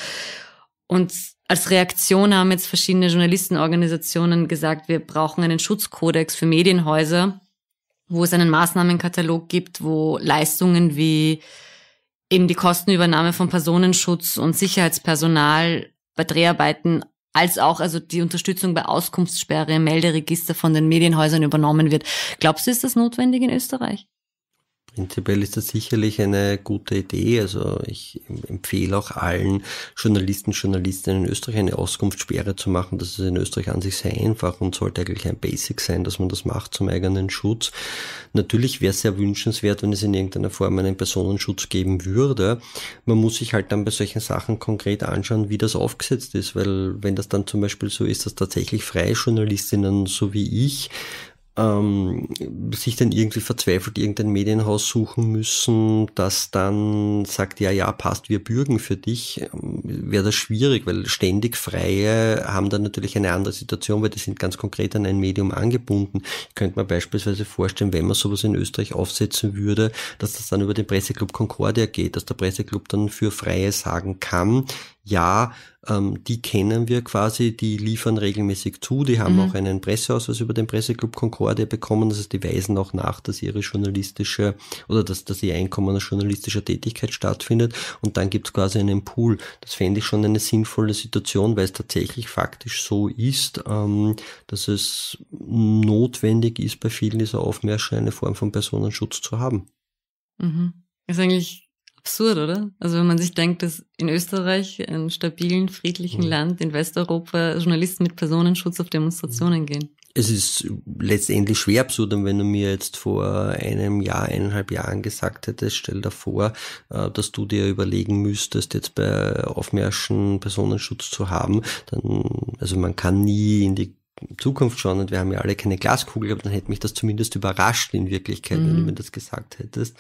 Und als Reaktion haben jetzt verschiedene Journalistenorganisationen gesagt, wir brauchen einen Schutzkodex für Medienhäuser, wo es einen Maßnahmenkatalog gibt, wo Leistungen wie eben die Kostenübernahme von Personenschutz und Sicherheitspersonal bei Dreharbeiten als auch also die Unterstützung bei Auskunftssperre, Melderegister von den Medienhäusern übernommen wird. Glaubst du, ist das notwendig in Österreich? Prinzipiell ist das sicherlich eine gute Idee. Also ich empfehle auch allen Journalisten, Journalistinnen in Österreich eine Auskunftssperre zu machen. Das ist in Österreich an sich sehr einfach und sollte eigentlich ein Basic sein, dass man das macht zum eigenen Schutz. Natürlich wäre es sehr wünschenswert, wenn es in irgendeiner Form einen Personenschutz geben würde. Man muss sich halt dann bei solchen Sachen konkret anschauen, wie das aufgesetzt ist, weil wenn das dann zum Beispiel so ist, dass tatsächlich freie Journalistinnen, so wie ich, ähm, sich dann irgendwie verzweifelt irgendein Medienhaus suchen müssen, das dann sagt, ja, ja, passt, wir bürgen für dich, ähm, wäre das schwierig, weil ständig Freie haben dann natürlich eine andere Situation, weil die sind ganz konkret an ein Medium angebunden. Ich könnte man beispielsweise vorstellen, wenn man sowas in Österreich aufsetzen würde, dass das dann über den Presseclub Concordia geht, dass der Presseclub dann für Freie sagen kann, ja, ähm, die kennen wir quasi, die liefern regelmäßig zu, die haben mhm. auch einen Presseausweis über den Presseclub Concordia bekommen, das heißt, die weisen auch nach, dass ihre journalistische oder dass, dass ihr Einkommen aus journalistischer Tätigkeit stattfindet und dann gibt's quasi einen Pool. Das fände ich schon eine sinnvolle Situation, weil es tatsächlich faktisch so ist, ähm, dass es notwendig ist, bei vielen dieser Aufmärsche eine Form von Personenschutz zu haben. Mhm. Ist eigentlich Absurd, oder? Also wenn man sich denkt, dass in Österreich, einem stabilen, friedlichen mhm. Land in Westeuropa, Journalisten mit Personenschutz auf Demonstrationen mhm. gehen. Es ist letztendlich schwer absurd, wenn du mir jetzt vor einem Jahr, eineinhalb Jahren gesagt hättest, stell dir vor, äh, dass du dir überlegen müsstest, jetzt bei Aufmärschen Personenschutz zu haben, dann, also man kann nie in die Zukunft schauen und wir haben ja alle keine Glaskugel, aber dann hätte mich das zumindest überrascht in Wirklichkeit, mhm. wenn du mir das gesagt hättest.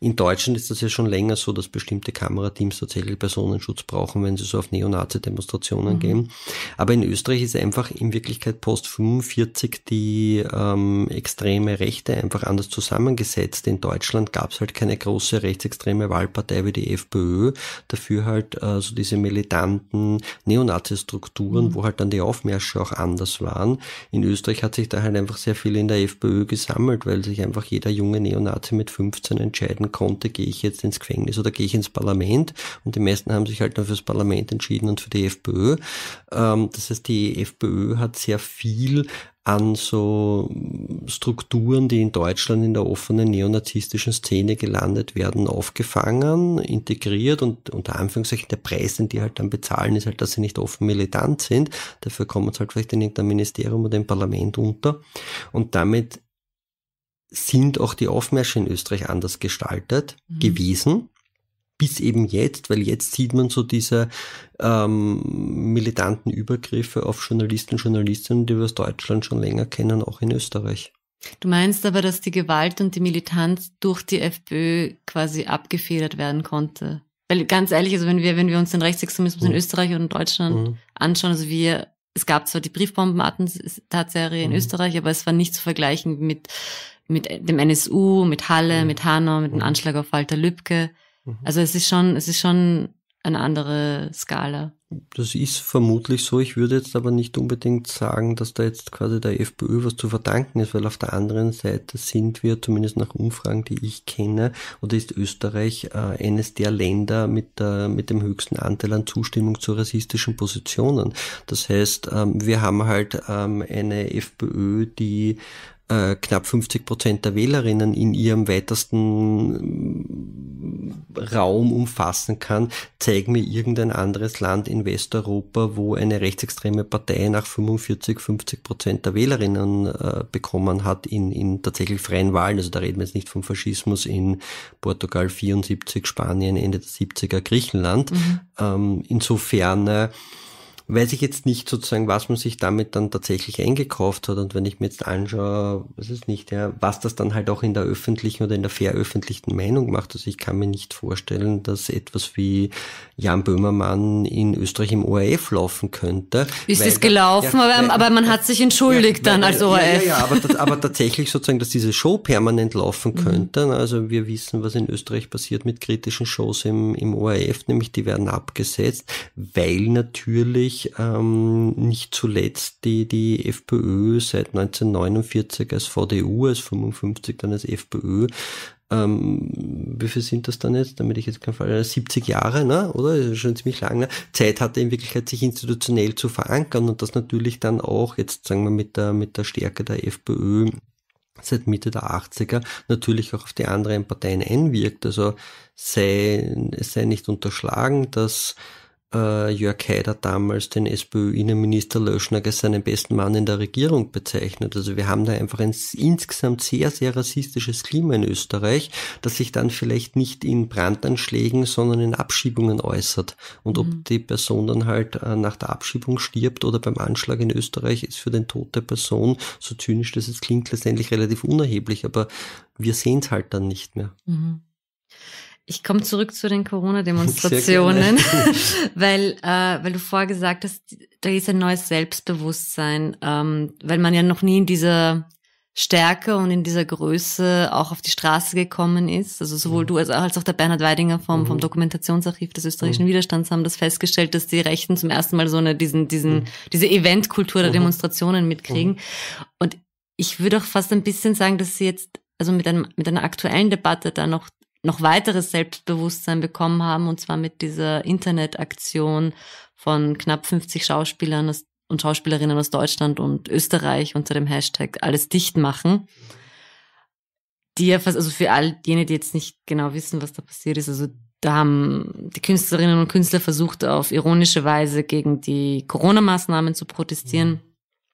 In Deutschland ist das ja schon länger so, dass bestimmte Kamerateams tatsächlich Personenschutz brauchen, wenn sie so auf Neonazi-Demonstrationen mhm. gehen. Aber in Österreich ist einfach in Wirklichkeit Post 45 die ähm, extreme Rechte einfach anders zusammengesetzt. In Deutschland gab es halt keine große rechtsextreme Wahlpartei wie die FPÖ, dafür halt äh, so diese militanten Neonazi-Strukturen, mhm. wo halt dann die Aufmärsche auch anders war. Jahren. In Österreich hat sich da halt einfach sehr viel in der FPÖ gesammelt, weil sich einfach jeder junge Neonazi mit 15 entscheiden konnte, gehe ich jetzt ins Gefängnis oder gehe ich ins Parlament. Und die meisten haben sich halt nur fürs Parlament entschieden und für die FPÖ. Ähm, das heißt, die FPÖ hat sehr viel an so Strukturen, die in Deutschland in der offenen neonazistischen Szene gelandet werden, aufgefangen, integriert und unter Anführungszeichen der Preis, den die halt dann bezahlen, ist halt, dass sie nicht offen militant sind. Dafür kommen sie halt vielleicht in irgendeinem Ministerium oder im Parlament unter. Und damit sind auch die Aufmärsche in Österreich anders gestaltet mhm. gewesen bis eben jetzt, weil jetzt sieht man so diese ähm, militanten Übergriffe auf Journalisten, Journalistinnen, die wir aus Deutschland schon länger kennen, auch in Österreich. Du meinst aber, dass die Gewalt und die Militanz durch die FPÖ quasi abgefedert werden konnte? Weil ganz ehrlich, also wenn wir, wenn wir uns den Rechtsextremismus mhm. in Österreich und in Deutschland mhm. anschauen, also wir, es gab zwar die Briefbombenattentatserie mhm. in Österreich, aber es war nicht zu vergleichen mit, mit dem NSU, mit Halle, mhm. mit Hanau, mit dem mhm. Anschlag auf Walter Lübcke. Mhm. Also es ist schon, es ist schon eine andere Skala. Das ist vermutlich so. Ich würde jetzt aber nicht unbedingt sagen, dass da jetzt quasi der FPÖ was zu verdanken ist, weil auf der anderen Seite sind wir, zumindest nach Umfragen, die ich kenne, oder ist Österreich äh, eines der Länder mit, äh, mit dem höchsten Anteil an Zustimmung zu rassistischen Positionen. Das heißt, ähm, wir haben halt ähm, eine FPÖ, die äh, knapp 50 Prozent der Wählerinnen in ihrem weitesten ähm, Raum umfassen kann, zeig mir irgendein anderes Land in Westeuropa, wo eine rechtsextreme Partei nach 45, 50 Prozent der Wählerinnen äh, bekommen hat in, in tatsächlich freien Wahlen. Also da reden wir jetzt nicht vom Faschismus in Portugal 74, Spanien Ende der 70er, Griechenland. Mhm. Ähm, insofern äh, weiß ich jetzt nicht sozusagen, was man sich damit dann tatsächlich eingekauft hat. Und wenn ich mir jetzt anschaue, was ist nicht, ja, was das dann halt auch in der öffentlichen oder in der veröffentlichten Meinung macht. Also ich kann mir nicht vorstellen, dass etwas wie Jan Böhmermann in Österreich im ORF laufen könnte. Ist es gelaufen, ja, aber, aber, man hat sich entschuldigt ja, dann als ORF. Ja, ja aber, das, aber, tatsächlich sozusagen, dass diese Show permanent laufen mhm. könnte. Mhm. Also wir wissen, was in Österreich passiert mit kritischen Shows im, im ORF, nämlich die werden abgesetzt, weil natürlich natürlich ähm, nicht zuletzt die, die FPÖ seit 1949 als VDU, als 55 dann als FPÖ. Ähm, wie viel sind das dann jetzt, damit ich jetzt keinen Fall, 70 äh, Jahre, ne? oder? Das ist schon ziemlich lange. Ne? Zeit hatte in Wirklichkeit, sich institutionell zu verankern und das natürlich dann auch jetzt, sagen wir, mit der, mit der Stärke der FPÖ seit Mitte der 80er natürlich auch auf die anderen Parteien einwirkt. Also sei, es sei nicht unterschlagen, dass äh, Jörg Haider damals den SPÖ-Innenminister Löschner als seinen besten Mann in der Regierung bezeichnet. Also wir haben da einfach ein insgesamt sehr, sehr rassistisches Klima in Österreich, das sich dann vielleicht nicht in Brandanschlägen, sondern in Abschiebungen äußert. Und ob mhm. die Person dann halt äh, nach der Abschiebung stirbt oder beim Anschlag in Österreich ist für den Tod der Person, so zynisch das jetzt klingt, letztendlich relativ unerheblich, aber wir sehen es halt dann nicht mehr. Mhm. Ich komme zurück zu den Corona-Demonstrationen, weil, äh, weil du vorher gesagt hast, da ist ein neues Selbstbewusstsein, ähm, weil man ja noch nie in dieser Stärke und in dieser Größe auch auf die Straße gekommen ist. Also sowohl mhm. du als auch, als auch der Bernhard Weidinger vom, mhm. vom Dokumentationsarchiv des österreichischen mhm. Widerstands haben das festgestellt, dass die Rechten zum ersten Mal so eine, diesen, diesen, mhm. diese Eventkultur der mhm. Demonstrationen mitkriegen. Mhm. Und ich würde auch fast ein bisschen sagen, dass sie jetzt also mit, einem, mit einer aktuellen Debatte da noch noch weiteres Selbstbewusstsein bekommen haben, und zwar mit dieser Internetaktion von knapp 50 Schauspielern und Schauspielerinnen aus Deutschland und Österreich unter dem Hashtag alles dicht machen. Die ja also für all jene, die jetzt nicht genau wissen, was da passiert ist, also da haben die Künstlerinnen und Künstler versucht, auf ironische Weise gegen die Corona-Maßnahmen zu protestieren. Mhm.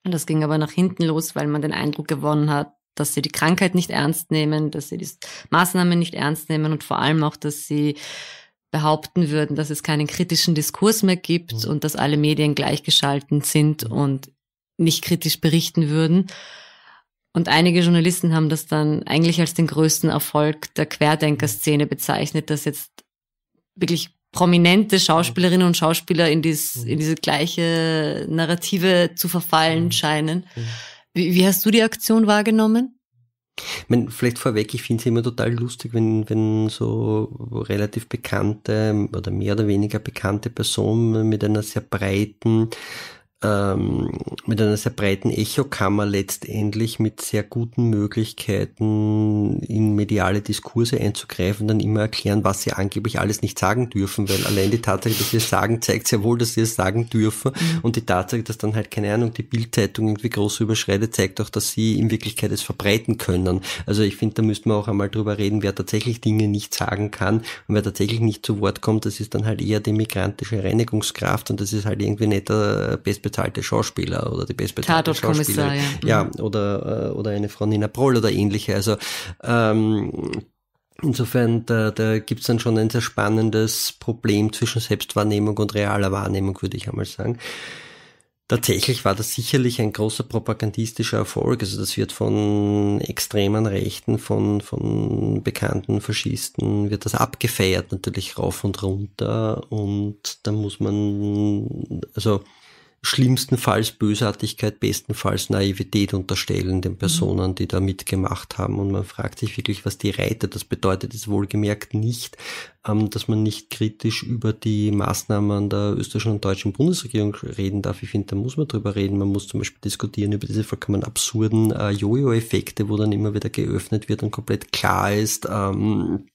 Und das ging aber nach hinten los, weil man den Eindruck gewonnen hat, dass sie die Krankheit nicht ernst nehmen, dass sie die Maßnahmen nicht ernst nehmen und vor allem auch, dass sie behaupten würden, dass es keinen kritischen Diskurs mehr gibt mhm. und dass alle Medien gleichgeschalten sind mhm. und nicht kritisch berichten würden. Und einige Journalisten haben das dann eigentlich als den größten Erfolg der Querdenker-Szene bezeichnet, dass jetzt wirklich prominente mhm. Schauspielerinnen und Schauspieler in, dies, in diese gleiche Narrative zu verfallen scheinen. Wie, wie hast du die Aktion wahrgenommen? Ich meine, vielleicht vorweg, ich finde es immer total lustig, wenn, wenn so relativ bekannte oder mehr oder weniger bekannte Personen mit einer sehr breiten ähm, mit einer sehr breiten Echokammer letztendlich mit sehr guten Möglichkeiten in mediale Diskurse einzugreifen, dann immer erklären, was sie angeblich alles nicht sagen dürfen, weil allein die Tatsache, dass sie es sagen, zeigt sehr wohl, dass sie es sagen dürfen mhm. und die Tatsache, dass dann halt, keine Ahnung, die Bildzeitung irgendwie groß überschreitet, zeigt auch, dass sie in Wirklichkeit es verbreiten können. Also ich finde, da müsste man auch einmal drüber reden, wer tatsächlich Dinge nicht sagen kann und wer tatsächlich nicht zu Wort kommt, das ist dann halt eher die migrantische Reinigungskraft und das ist halt irgendwie netter Best bestbezahlte Schauspieler oder die bestbezahlte Schauspielerin. Ja, mhm. ja oder, äh, oder eine Frau Nina Proll oder ähnliche. Also ähm, Insofern, da, da gibt es dann schon ein sehr spannendes Problem zwischen Selbstwahrnehmung und realer Wahrnehmung, würde ich einmal sagen. Tatsächlich war das sicherlich ein großer propagandistischer Erfolg. Also das wird von extremen Rechten, von, von bekannten Faschisten, wird das abgefeiert natürlich rauf und runter. Und da muss man, also schlimmstenfalls Bösartigkeit, bestenfalls Naivität unterstellen den mhm. Personen, die da mitgemacht haben. Und man fragt sich wirklich, was die Reiter, das bedeutet es wohlgemerkt nicht, ähm, dass man nicht kritisch über die Maßnahmen der österreichischen und deutschen Bundesregierung reden darf. Ich finde, da muss man drüber reden. Man muss zum Beispiel diskutieren über diese vollkommen absurden äh, Jojo-Effekte, wo dann immer wieder geöffnet wird und komplett klar ist, ähm,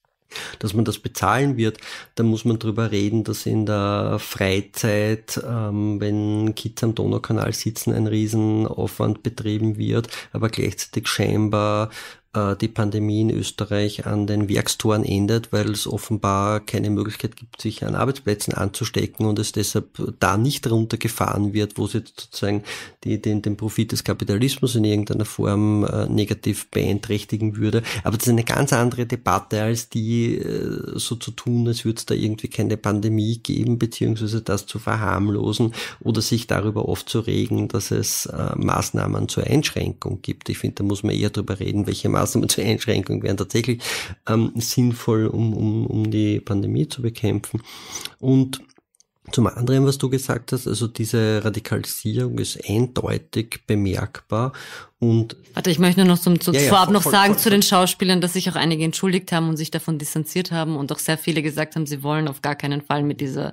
dass man das bezahlen wird, dann muss man drüber reden, dass in der Freizeit, ähm, wenn Kids am Donaukanal sitzen, ein Riesenaufwand betrieben wird, aber gleichzeitig scheinbar äh, die Pandemie in Österreich an den Werkstoren endet, weil es offenbar keine Möglichkeit gibt, sich an Arbeitsplätzen anzustecken und es deshalb da nicht runtergefahren wird, wo es jetzt sozusagen die, den, den Profit des Kapitalismus in irgendeiner Form äh, negativ beeinträchtigen würde. Aber das ist eine ganz andere Debatte, als die äh, so zu tun, als würde es da irgendwie keine Pandemie geben, beziehungsweise das zu verharmlosen oder sich darüber aufzuregen, dass es Maßnahmen zur Einschränkung gibt. Ich finde, da muss man eher darüber reden, welche Maßnahmen Maßnahmen zur Einschränkung wären tatsächlich ähm, sinnvoll, um, um, um die Pandemie zu bekämpfen. Und zum anderen, was du gesagt hast, also diese Radikalisierung ist eindeutig bemerkbar und. Warte, ich möchte nur noch zum, zu, ja, ja, vorab voll, noch sagen voll, voll, zu den Schauspielern, dass sich auch einige entschuldigt haben und sich davon distanziert haben und auch sehr viele gesagt haben, sie wollen auf gar keinen Fall mit dieser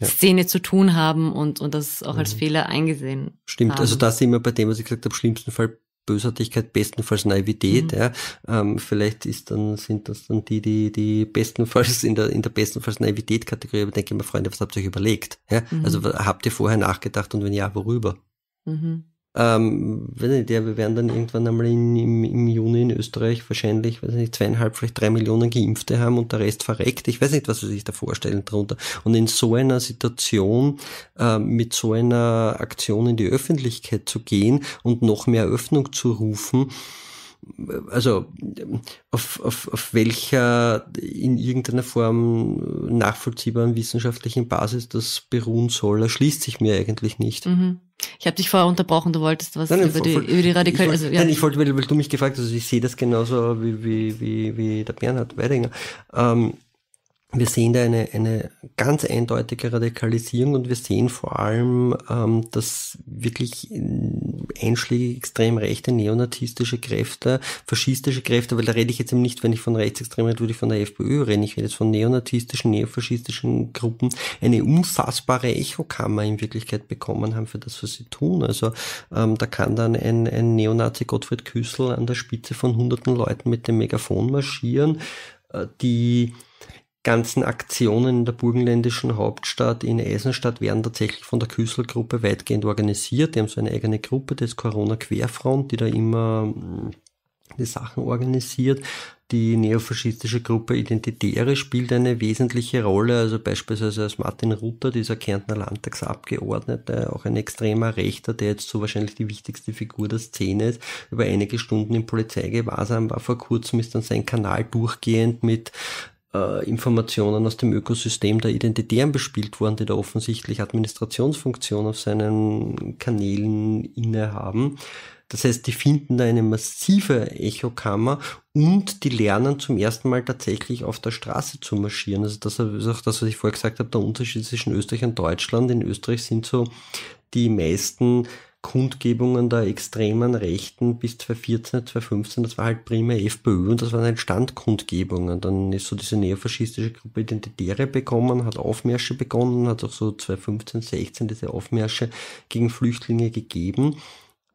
ja. Szene zu tun haben und, und das auch mhm. Fehler eingesehen. Stimmt, also haben. also da sind wir bei dem, was ich gesagt habe, im schlimmsten Fall Bösartigkeit bestenfalls Naivität. Mhm. Ja. Ähm, vielleicht ist dann, sind das dann die, die, die bestenfalls in der, in der bestenfalls Naivität-Kategorie, aber denke ich mir, Freunde, was habt ihr euch überlegt? Ja? Mhm. Also habt ihr vorher nachgedacht und wenn ja, worüber? Mhm. Ähm, weiß nicht, ja, wir werden dann irgendwann einmal in, im, im, Juni in Österreich wahrscheinlich, weiß nicht, zweieinhalb, vielleicht drei Millionen Geimpfte haben und der Rest verreckt. Ich weiß nicht, was sie sich da vorstellen darunter. Und in so einer Situation äh, mit so einer Aktion in die Öffentlichkeit zu gehen und noch mehr Öffnung zu rufen, also auf, auf, auf welcher in irgendeiner Form nachvollziehbaren wissenschaftlichen Basis das beruhen soll, erschließt sich mir eigentlich nicht. Mhm. Ich habe dich vorher unterbrochen, du wolltest was nein, über, voll, die, über die Radikal... Also, ja. Nein, ich wollte, weil, weil, du mich gefragt hast, also ich sehe das genauso wie, wie, wie, wie der Bernhard Weidinger. Ähm, wir sehen da eine, eine ganz eindeutige Radikalisierung und wir sehen vor allem, ähm, dass wirklich einschlägige extrem rechte, neonatistische Kräfte, faschistische Kräfte, weil da rede ich jetzt eben nicht, wenn ich von rechtsextrem rede, würde ich von der FPÖ reden. Ich rede jetzt von neonatistischen, neofaschistischen Gruppen, eine unfassbare Echokammer in Wirklichkeit bekommen haben für das, was sie tun. Also ähm, da kann dann ein, ein Neonazi Gottfried Küssel an der Spitze von hunderten Leuten mit dem Megafon marschieren, äh, die ganzen Aktionen in der burgenländischen Hauptstadt in Eisenstadt werden tatsächlich von der Küsselgruppe weitgehend organisiert. Die haben so eine eigene Gruppe, das Corona-Querfront, die da immer hm, die Sachen organisiert. Die neofaschistische Gruppe Identitäre spielt eine wesentliche Rolle, also beispielsweise als Martin Rutter, dieser Kärntner Landtagsabgeordnete, auch ein extremer Rechter, der jetzt so wahrscheinlich die wichtigste Figur der Szene ist, über einige Stunden im Polizeigewahrsam war vor kurzem, ist dann sein Kanal durchgehend mit äh, Informationen aus dem Ökosystem der Identitären bespielt worden, die da offensichtlich Administrationsfunktion auf seinen Kanälen innehaben. Das heißt, die finden da eine massive Echokammer und die lernen zum ersten Mal tatsächlich auf der Straße zu marschieren. Also das ist auch das, was ich vorher gesagt habe, der Unterschied zwischen Österreich und Deutschland. In Österreich sind so die meisten Kundgebungen der extremen Rechten bis 2014, 2015, das war halt primär FPÖ und das waren halt Standkundgebungen. Dann ist so diese neofaschistische Gruppe Identitäre bekommen, hat Aufmärsche begonnen, hat auch so 2015, 2016 diese Aufmärsche gegen Flüchtlinge gegeben.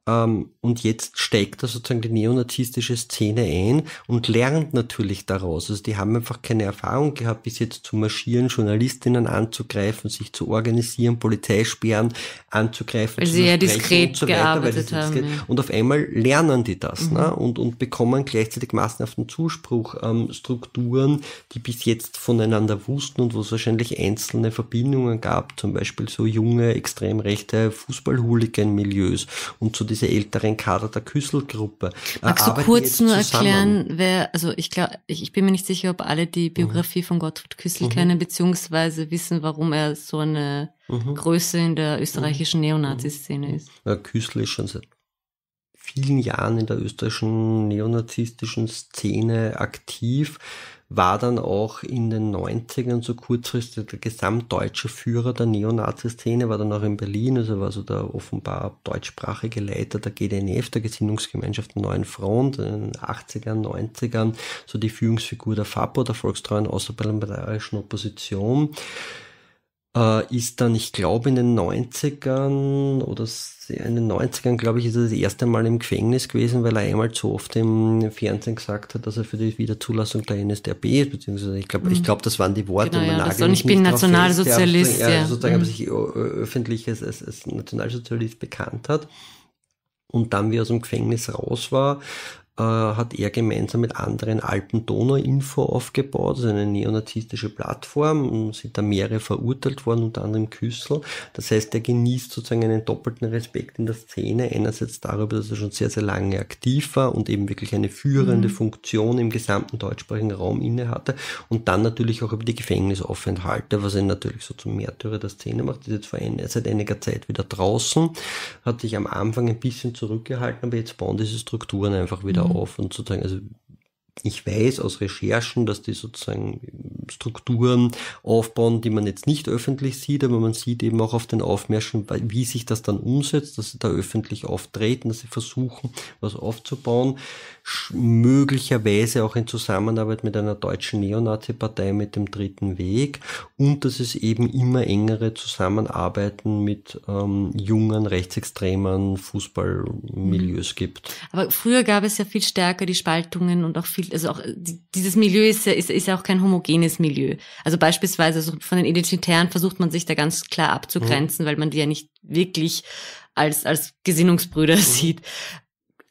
Ähm, und jetzt steigt da sozusagen die neonazistische Szene ein und lernt natürlich daraus. Also die haben einfach keine Erfahrung gehabt, bis jetzt zu marschieren, Journalistinnen anzugreifen, sich zu organisieren, Polizeisperren anzugreifen. Weil sie ja diskret und so weiter, gearbeitet haben. Diskret, ja. Und auf einmal lernen die das ne? mhm. ne? und, und bekommen gleichzeitig massenhaften Zuspruch, ähm, Strukturen, die bis jetzt voneinander wussten und wo es wahrscheinlich einzelne Verbindungen gab, zum Beispiel so junge, extrem rechte Fußball-Hooligan-Milieus und zu diese älteren Kader der Küsselgruppe. Äh, Magst du kurz nur erklären, wer, also ich glaube, ich, ich, bin mir nicht sicher, ob alle die Biografie mhm. von Gottfried Küssel mhm. kennen, beziehungsweise wissen, warum er so eine mhm. Größe in der österreichischen mhm. Neonazi-Szene mhm. ist. Ja, Küssel ist schon seit vielen Jahren in der österreichischen neonazistischen Szene aktiv war dann auch in den 90ern so kurzfristig der gesamtdeutsche Führer der Neonazi-Szene, war dann auch in Berlin, also war so der offenbar deutschsprachige Leiter der GDNF, der Gesinnungsgemeinschaft der Neuen Front, in den 80ern, 90ern, so die Führungsfigur der FAPO, der Volkstreuen Außerparlamentarischen Opposition, äh, ist dann, ich glaube, in den 90ern oder in den 90ern, glaube ich, ist er das erste Mal im Gefängnis gewesen, weil er einmal zu oft im Fernsehen gesagt hat, dass er für die Wiederzulassung der NSDAP ist, beziehungsweise ich glaube, mhm. ich das waren die Worte. Genau, ja, und ich bin Nationalsozialist. Fest, ja. sozusagen, mhm. sich äh, öffentlich als, als, als Nationalsozialist bekannt hat. Und dann, wie er aus dem Gefängnis raus war, äh, hat er gemeinsam mit anderen Alpen-Donau-Info aufgebaut, also eine neonazistische Plattform, und sind da mehrere verurteilt worden, unter anderem Küssel. Das heißt, er genießt sozusagen einen doppelten Respekt in der Szene, einerseits darüber, dass er schon sehr, sehr lange aktiv war und eben wirklich eine führende mhm. Funktion im gesamten deutschsprachigen Raum innehatte und dann natürlich auch über die Gefängnisaufenthalte, was ihn natürlich so zum Märtyrer der Szene macht, ist jetzt vor ein, seit einiger Zeit wieder draußen, hat sich am Anfang ein bisschen zurückgehalten, aber jetzt bauen diese Strukturen einfach wieder mhm. auf und sozusagen, also ich weiß aus Recherchen, dass die sozusagen Strukturen aufbauen, die man jetzt nicht öffentlich sieht, aber man sieht eben auch auf den Aufmärschen, wie sich das dann umsetzt, dass sie da öffentlich auftreten, dass sie versuchen, was aufzubauen. Möglicherweise auch in Zusammenarbeit mit einer deutschen Neonazi-Partei mit dem Dritten Weg und dass es eben immer engere Zusammenarbeiten mit ähm, jungen, rechtsextremen Fußballmilieus gibt. Aber früher gab es ja viel stärker die Spaltungen und auch viel also auch äh, dieses Milieu ist ja, ist, ist ja auch kein homogenes Milieu. Also beispielsweise also von den Identitären versucht man sich da ganz klar abzugrenzen, mhm. weil man die ja nicht wirklich als, als Gesinnungsbrüder mhm. sieht.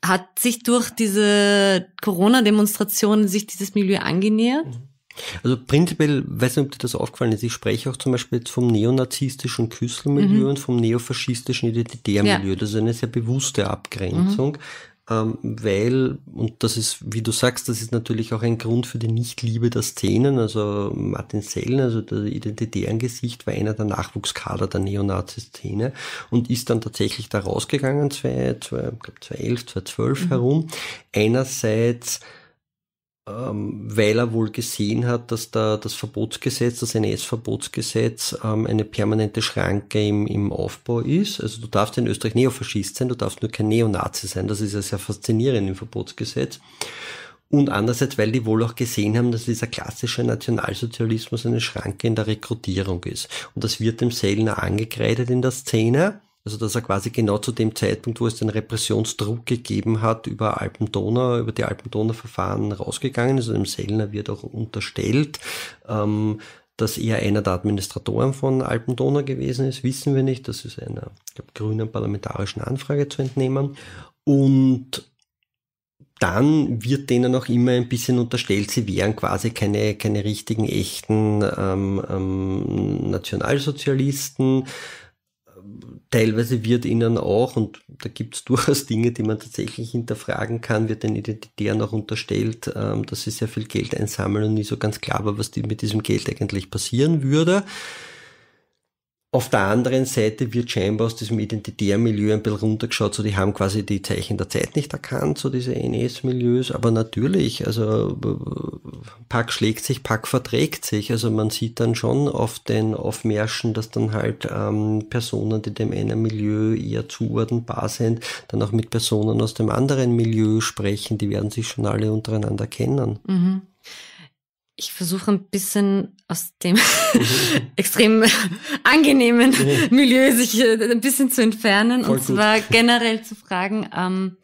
Hat sich durch diese Corona-Demonstrationen sich dieses Milieu angenähert? Mhm. Also prinzipiell, weiß nicht, ob dir das aufgefallen ist, ich spreche auch zum Beispiel jetzt vom neonazistischen Küsselmilieu mhm. und vom neofaschistischen Identitärmilieu. Ja. Das ist eine sehr bewusste Abgrenzung, mhm ähm, weil, und das ist, wie du sagst, das ist natürlich auch ein Grund für die Nichtliebe der Szenen. Also Martin Sellen, also der identitären Gesicht, war einer der Nachwuchskader der Neonazi-Szene und ist dann tatsächlich da rausgegangen, 2011, 2012 mhm. herum. Einerseits ähm, weil er wohl gesehen hat, dass da das Verbotsgesetz, das NS-Verbotsgesetz, ähm, eine permanente Schranke im, im Aufbau ist. Also du darfst in Österreich Neofaschist sein, du darfst nur kein Neonazi sein. Das ist ja sehr faszinierend im Verbotsgesetz. Und andererseits, weil die wohl auch gesehen haben, dass dieser klassische Nationalsozialismus eine Schranke in der Rekrutierung ist. Und das wird dem Sellner angekreidet in der Szene. Also dass er quasi genau zu dem Zeitpunkt, wo es den Repressionsdruck gegeben hat, über Alpendonau, über die Alpendonau-Verfahren rausgegangen ist. Und also dem Sellner wird auch unterstellt, ähm, dass er einer der Administratoren von Alpendonau gewesen ist, wissen wir nicht. Das ist einer glaub, grünen parlamentarischen Anfrage zu entnehmen. Und dann wird denen auch immer ein bisschen unterstellt, sie wären quasi keine, keine richtigen, echten ähm, ähm, Nationalsozialisten teilweise wird ihnen auch, und da gibt es durchaus Dinge, die man tatsächlich hinterfragen kann, wird den Identitären auch unterstellt, ähm, dass sie sehr viel Geld einsammeln und nicht so ganz klar war, was die mit diesem Geld eigentlich passieren würde. Auf der anderen Seite wird scheinbar aus diesem identitären ein bisschen runtergeschaut, so die haben quasi die Zeichen der Zeit nicht erkannt, so diese NS-Milieus, aber natürlich, also Pack schlägt sich, Pack verträgt sich, also man sieht dann schon auf den Aufmärschen, dass dann halt ähm, Personen, die dem einen Milieu eher zuordnenbar sind, dann auch mit Personen aus dem anderen Milieu sprechen, die werden sich schon alle untereinander kennen. Mhm ich versuche ein bisschen aus dem mhm. extrem angenehmen mhm. Milieu sich äh, ein bisschen zu entfernen Voll und gut. zwar generell zu fragen, ähm,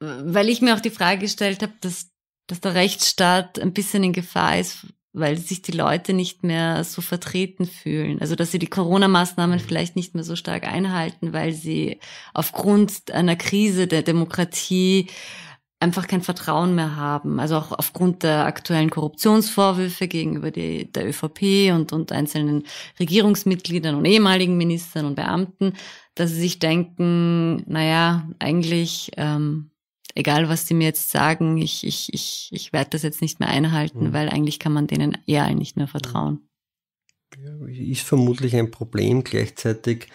weil ich mir auch die Frage gestellt habe, dass, dass der Rechtsstaat ein bisschen in Gefahr ist, weil sich die Leute nicht mehr so vertreten fühlen. Also dass sie die Corona-Maßnahmen mhm. vielleicht nicht mehr so stark einhalten, weil sie aufgrund einer Krise der Demokratie einfach kein Vertrauen mehr haben. Also auch aufgrund der aktuellen Korruptionsvorwürfe gegenüber die, der ÖVP und, und einzelnen Regierungsmitgliedern und ehemaligen Ministern und Beamten, dass sie sich denken, naja, eigentlich, ähm, egal was die mir jetzt sagen, ich, ich, ich, ich werde das jetzt nicht mehr einhalten, mhm. weil eigentlich kann man denen eher nicht mehr vertrauen. Ja, ist vermutlich ein Problem gleichzeitig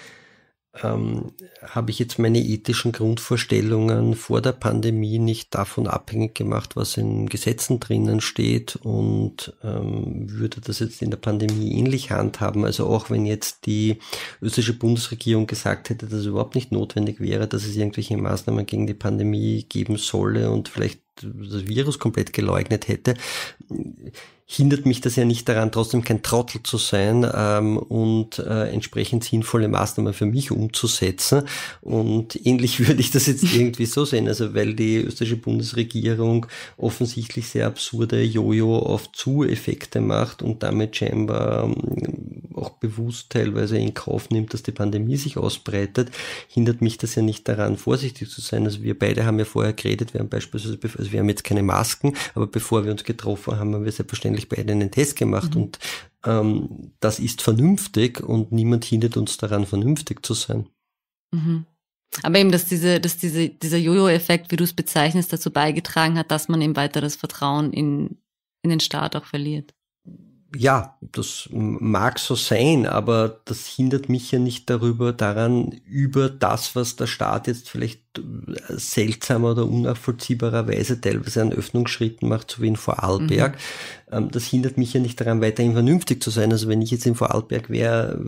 ähm, habe ich jetzt meine ethischen Grundvorstellungen vor der Pandemie nicht davon abhängig gemacht, was in Gesetzen drinnen steht und ähm, würde das jetzt in der Pandemie ähnlich handhaben. Also auch wenn jetzt die österreichische Bundesregierung gesagt hätte, dass es überhaupt nicht notwendig wäre, dass es irgendwelche Maßnahmen gegen die Pandemie geben solle und vielleicht das Virus komplett geleugnet hätte hindert mich das ja nicht daran, trotzdem kein Trottel zu sein ähm, und äh, entsprechend sinnvolle Maßnahmen für mich umzusetzen. Und ähnlich würde ich das jetzt irgendwie so sehen, also weil die österreichische Bundesregierung offensichtlich sehr absurde Jojo auf Zu-Effekte macht und damit scheinbar ähm, auch bewusst teilweise in Kauf nimmt, dass die Pandemie sich ausbreitet, hindert mich das ja nicht daran, vorsichtig zu sein. Also wir beide haben ja vorher geredet, wir haben beispielsweise, also wir haben jetzt keine Masken, aber bevor wir uns getroffen haben, haben wir selbstverständlich eigentlich beide einen Test gemacht mhm. und ähm, das ist vernünftig und niemand hindert uns daran, vernünftig zu sein. Mhm. Aber eben, dass, diese, dass diese, dieser Jojo-Effekt, wie du es bezeichnest, dazu beigetragen hat, dass man eben weiteres Vertrauen in, in den Staat auch verliert ja, das mag so sein, aber das hindert mich ja nicht darüber, daran, über das, was der Staat jetzt vielleicht äh, seltsamer oder unnachvollziehbarerweise teilweise an Öffnungsschritten macht, so wie in Vorarlberg. Mhm. Ähm, das hindert mich ja nicht daran, weiterhin vernünftig zu sein. Also wenn ich jetzt in Vorarlberg wäre,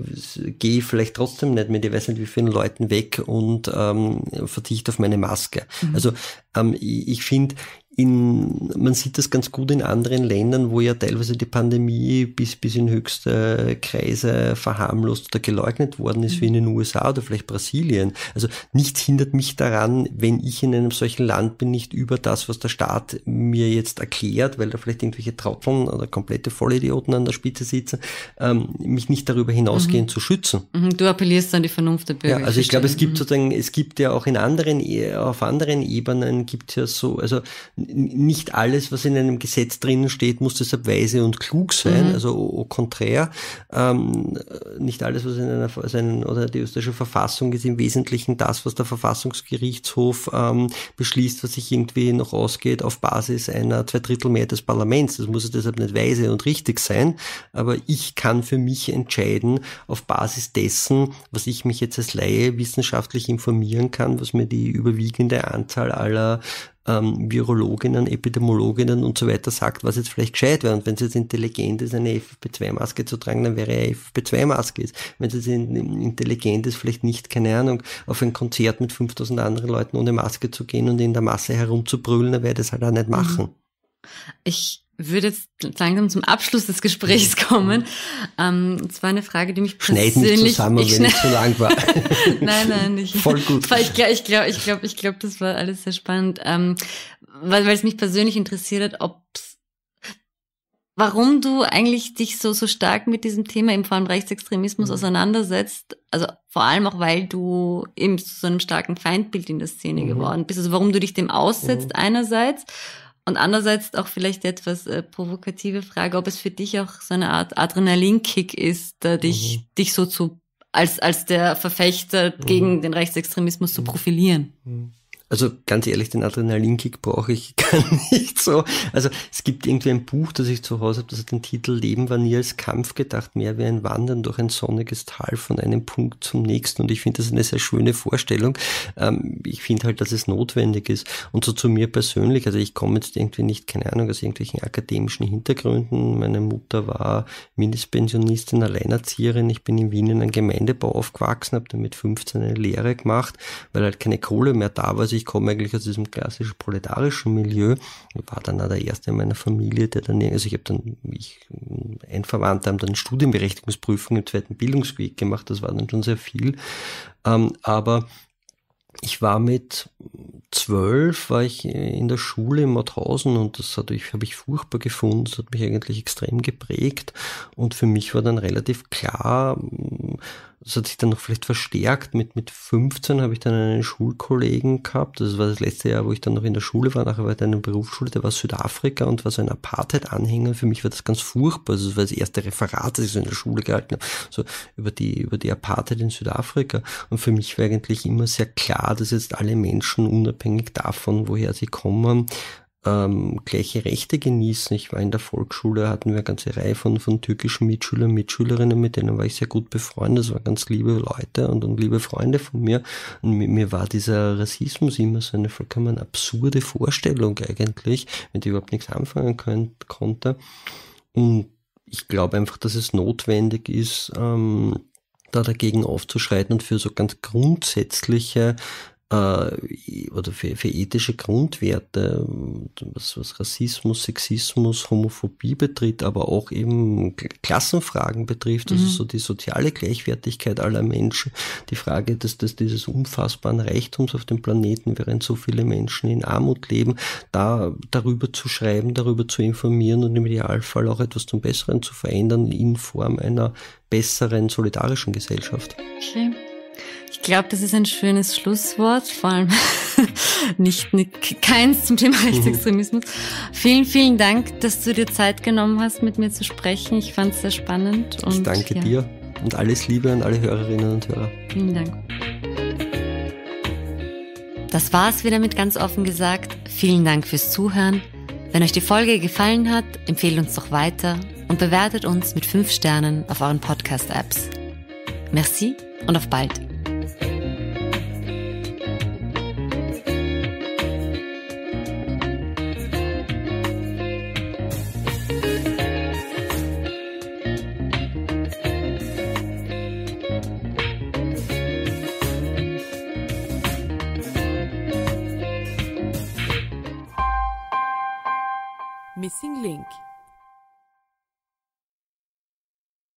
gehe ich vielleicht trotzdem nicht mit, ich weiß nicht wie vielen Leuten weg und ähm, verzichte auf meine Maske. Mhm. Also ähm, ich, ich finde, in, man sieht das ganz gut in anderen Ländern, wo ja teilweise die Pandemie bis, bis in höchste Kreise verharmlost oder geleugnet worden ist, wie in den USA oder vielleicht Brasilien. Also nichts hindert mich daran, wenn ich in einem solchen Land bin, nicht über das, was der Staat mir jetzt erklärt, weil da vielleicht irgendwelche Tropfen oder komplette Vollidioten an der Spitze sitzen, ähm, mich nicht darüber hinausgehend mhm. zu schützen. Mhm, du appellierst an die Vernunft der Bürger. Ja, also ich glaube, es gibt mhm. sozusagen, es gibt ja auch in anderen, e, auf anderen Ebenen gibt es ja so, also nicht alles, was in einem Gesetz drinnen steht, muss deshalb weise und klug sein, mhm. also au, au contraire. Ähm, nicht alles, was in einer also in, oder die österreichische Verfassung ist im Wesentlichen das, was der Verfassungsgerichtshof ähm, beschließt, was sich irgendwie noch ausgeht auf Basis einer Zweidrittelmehrheit des Parlaments. Das muss deshalb nicht weise und richtig sein, aber ich kann für mich entscheiden auf Basis dessen, was ich mich jetzt als Laie wissenschaftlich informieren kann, was mir die überwiegende Anzahl aller ähm, Virologinnen, Epidemiologinnen und so weiter sagt, was jetzt vielleicht gescheit wäre. Und wenn es jetzt intelligent ist, eine FFP2-Maske zu tragen, dann wäre eine FFP2-Maske. Wenn es jetzt intelligent ist, vielleicht nicht, keine Ahnung, auf ein Konzert mit 5000 anderen Leuten ohne Maske zu gehen und in der Masse herumzubrüllen, dann wäre das halt auch nicht mhm. machen. Ich würde jetzt langsam zum Abschluss des Gesprächs kommen. Ähm, und zwar eine Frage, die mich persönlich... Schneid nicht zusammen, ich wenn es zu lang war. nein, nein, nicht. Voll gut. Ich glaube, ich glaube, ich glaube, ich glaub, das war alles sehr spannend, ähm, weil, weil es mich persönlich interessiert hat, ob warum du eigentlich dich so, so stark mit diesem Thema, eben vor allem Rechtsextremismus, mhm. auseinandersetzt. Also vor allem auch, weil du eben zu so einem starken Feindbild in der Szene mhm. geworden bist. Also warum du dich dem aussetzt mhm. einerseits und andererseits auch vielleicht etwas äh, provokative Frage, ob es für dich auch so eine Art Adrenalinkick ist, da dich, mhm. dich so zu, als, als der Verfechter mhm. gegen den Rechtsextremismus zu mhm. profilieren. Mhm. Also ganz ehrlich, den Adrenalinkick brauche ich gar nicht so. Also es gibt irgendwie ein Buch, das ich zu Hause habe, das hat den Titel Leben war nie als Kampf gedacht, mehr wie ein Wandern durch ein sonniges Tal von einem Punkt zum nächsten. Und ich finde das eine sehr schöne Vorstellung. Ähm, ich finde halt, dass es notwendig ist. Und so zu mir persönlich, also ich komme jetzt irgendwie nicht, keine Ahnung, aus irgendwelchen akademischen Hintergründen. Meine Mutter war Mindestpensionistin, Alleinerzieherin. Ich bin in Wien in einem Gemeindebau aufgewachsen, habe dann mit 15 eine Lehre gemacht, weil halt keine Kohle mehr da war. Also ich komme eigentlich aus diesem klassischen proletarischen Milieu, Ich war dann auch der erste in meiner Familie, der dann, also ich habe dann, ich, ein Verwandter haben dann Studienberechtigungsprüfung im zweiten Bildungsweg gemacht, das war dann schon sehr viel, ähm, aber ich war mit zwölf, war ich in der Schule in Mauthausen und das habe ich furchtbar gefunden, das hat mich eigentlich extrem geprägt und für mich war dann relativ klar, das hat sich dann noch vielleicht verstärkt. Mit, mit 15 habe ich dann einen Schulkollegen gehabt. Das war das letzte Jahr, wo ich dann noch in der Schule war. Nachher war ich dann in der Berufsschule. Der war Südafrika und war so ein Apartheid-Anhänger. Für mich war das ganz furchtbar. Also, das war das erste Referat, das ich so in der Schule gehalten habe. So über die, über die Apartheid in Südafrika. Und für mich war eigentlich immer sehr klar, dass jetzt alle Menschen unabhängig davon, woher sie kommen, ähm, gleiche Rechte genießen. Ich war in der Volksschule, hatten wir eine ganze Reihe von, von türkischen Mitschülern, Mitschülerinnen, mit denen war ich sehr gut befreundet. Das waren ganz liebe Leute und, und liebe Freunde von mir. Und mit mir war dieser Rassismus immer so eine vollkommen absurde Vorstellung eigentlich, mit der ich überhaupt nichts anfangen können, konnte. Und ich glaube einfach, dass es notwendig ist, ähm, da dagegen aufzuschreiten und für so ganz grundsätzliche äh, oder für, für ethische Grundwerte, ähm, was, was Rassismus, Sexismus, Homophobie betrifft, aber auch eben Klassenfragen betrifft, also mhm. so die soziale Gleichwertigkeit aller Menschen, die Frage des, des, dieses unfassbaren Reichtums auf dem Planeten, während so viele Menschen in Armut leben, da darüber zu schreiben, darüber zu informieren und im Idealfall auch etwas zum Besseren zu verändern in Form einer besseren solidarischen Gesellschaft. Schön. Ich glaube, das ist ein schönes Schlusswort, vor allem nicht, nicht keins zum Thema Rechtsextremismus. vielen, vielen Dank, dass du dir Zeit genommen hast, mit mir zu sprechen. Ich fand es sehr spannend. Ich danke ja. dir und alles Liebe an alle Hörerinnen und Hörer. Vielen Dank. Das war's wieder mit ganz offen gesagt. Vielen Dank fürs Zuhören. Wenn euch die Folge gefallen hat, empfehlt uns doch weiter und bewertet uns mit 5 Sternen auf euren Podcast-Apps. Merci und auf bald.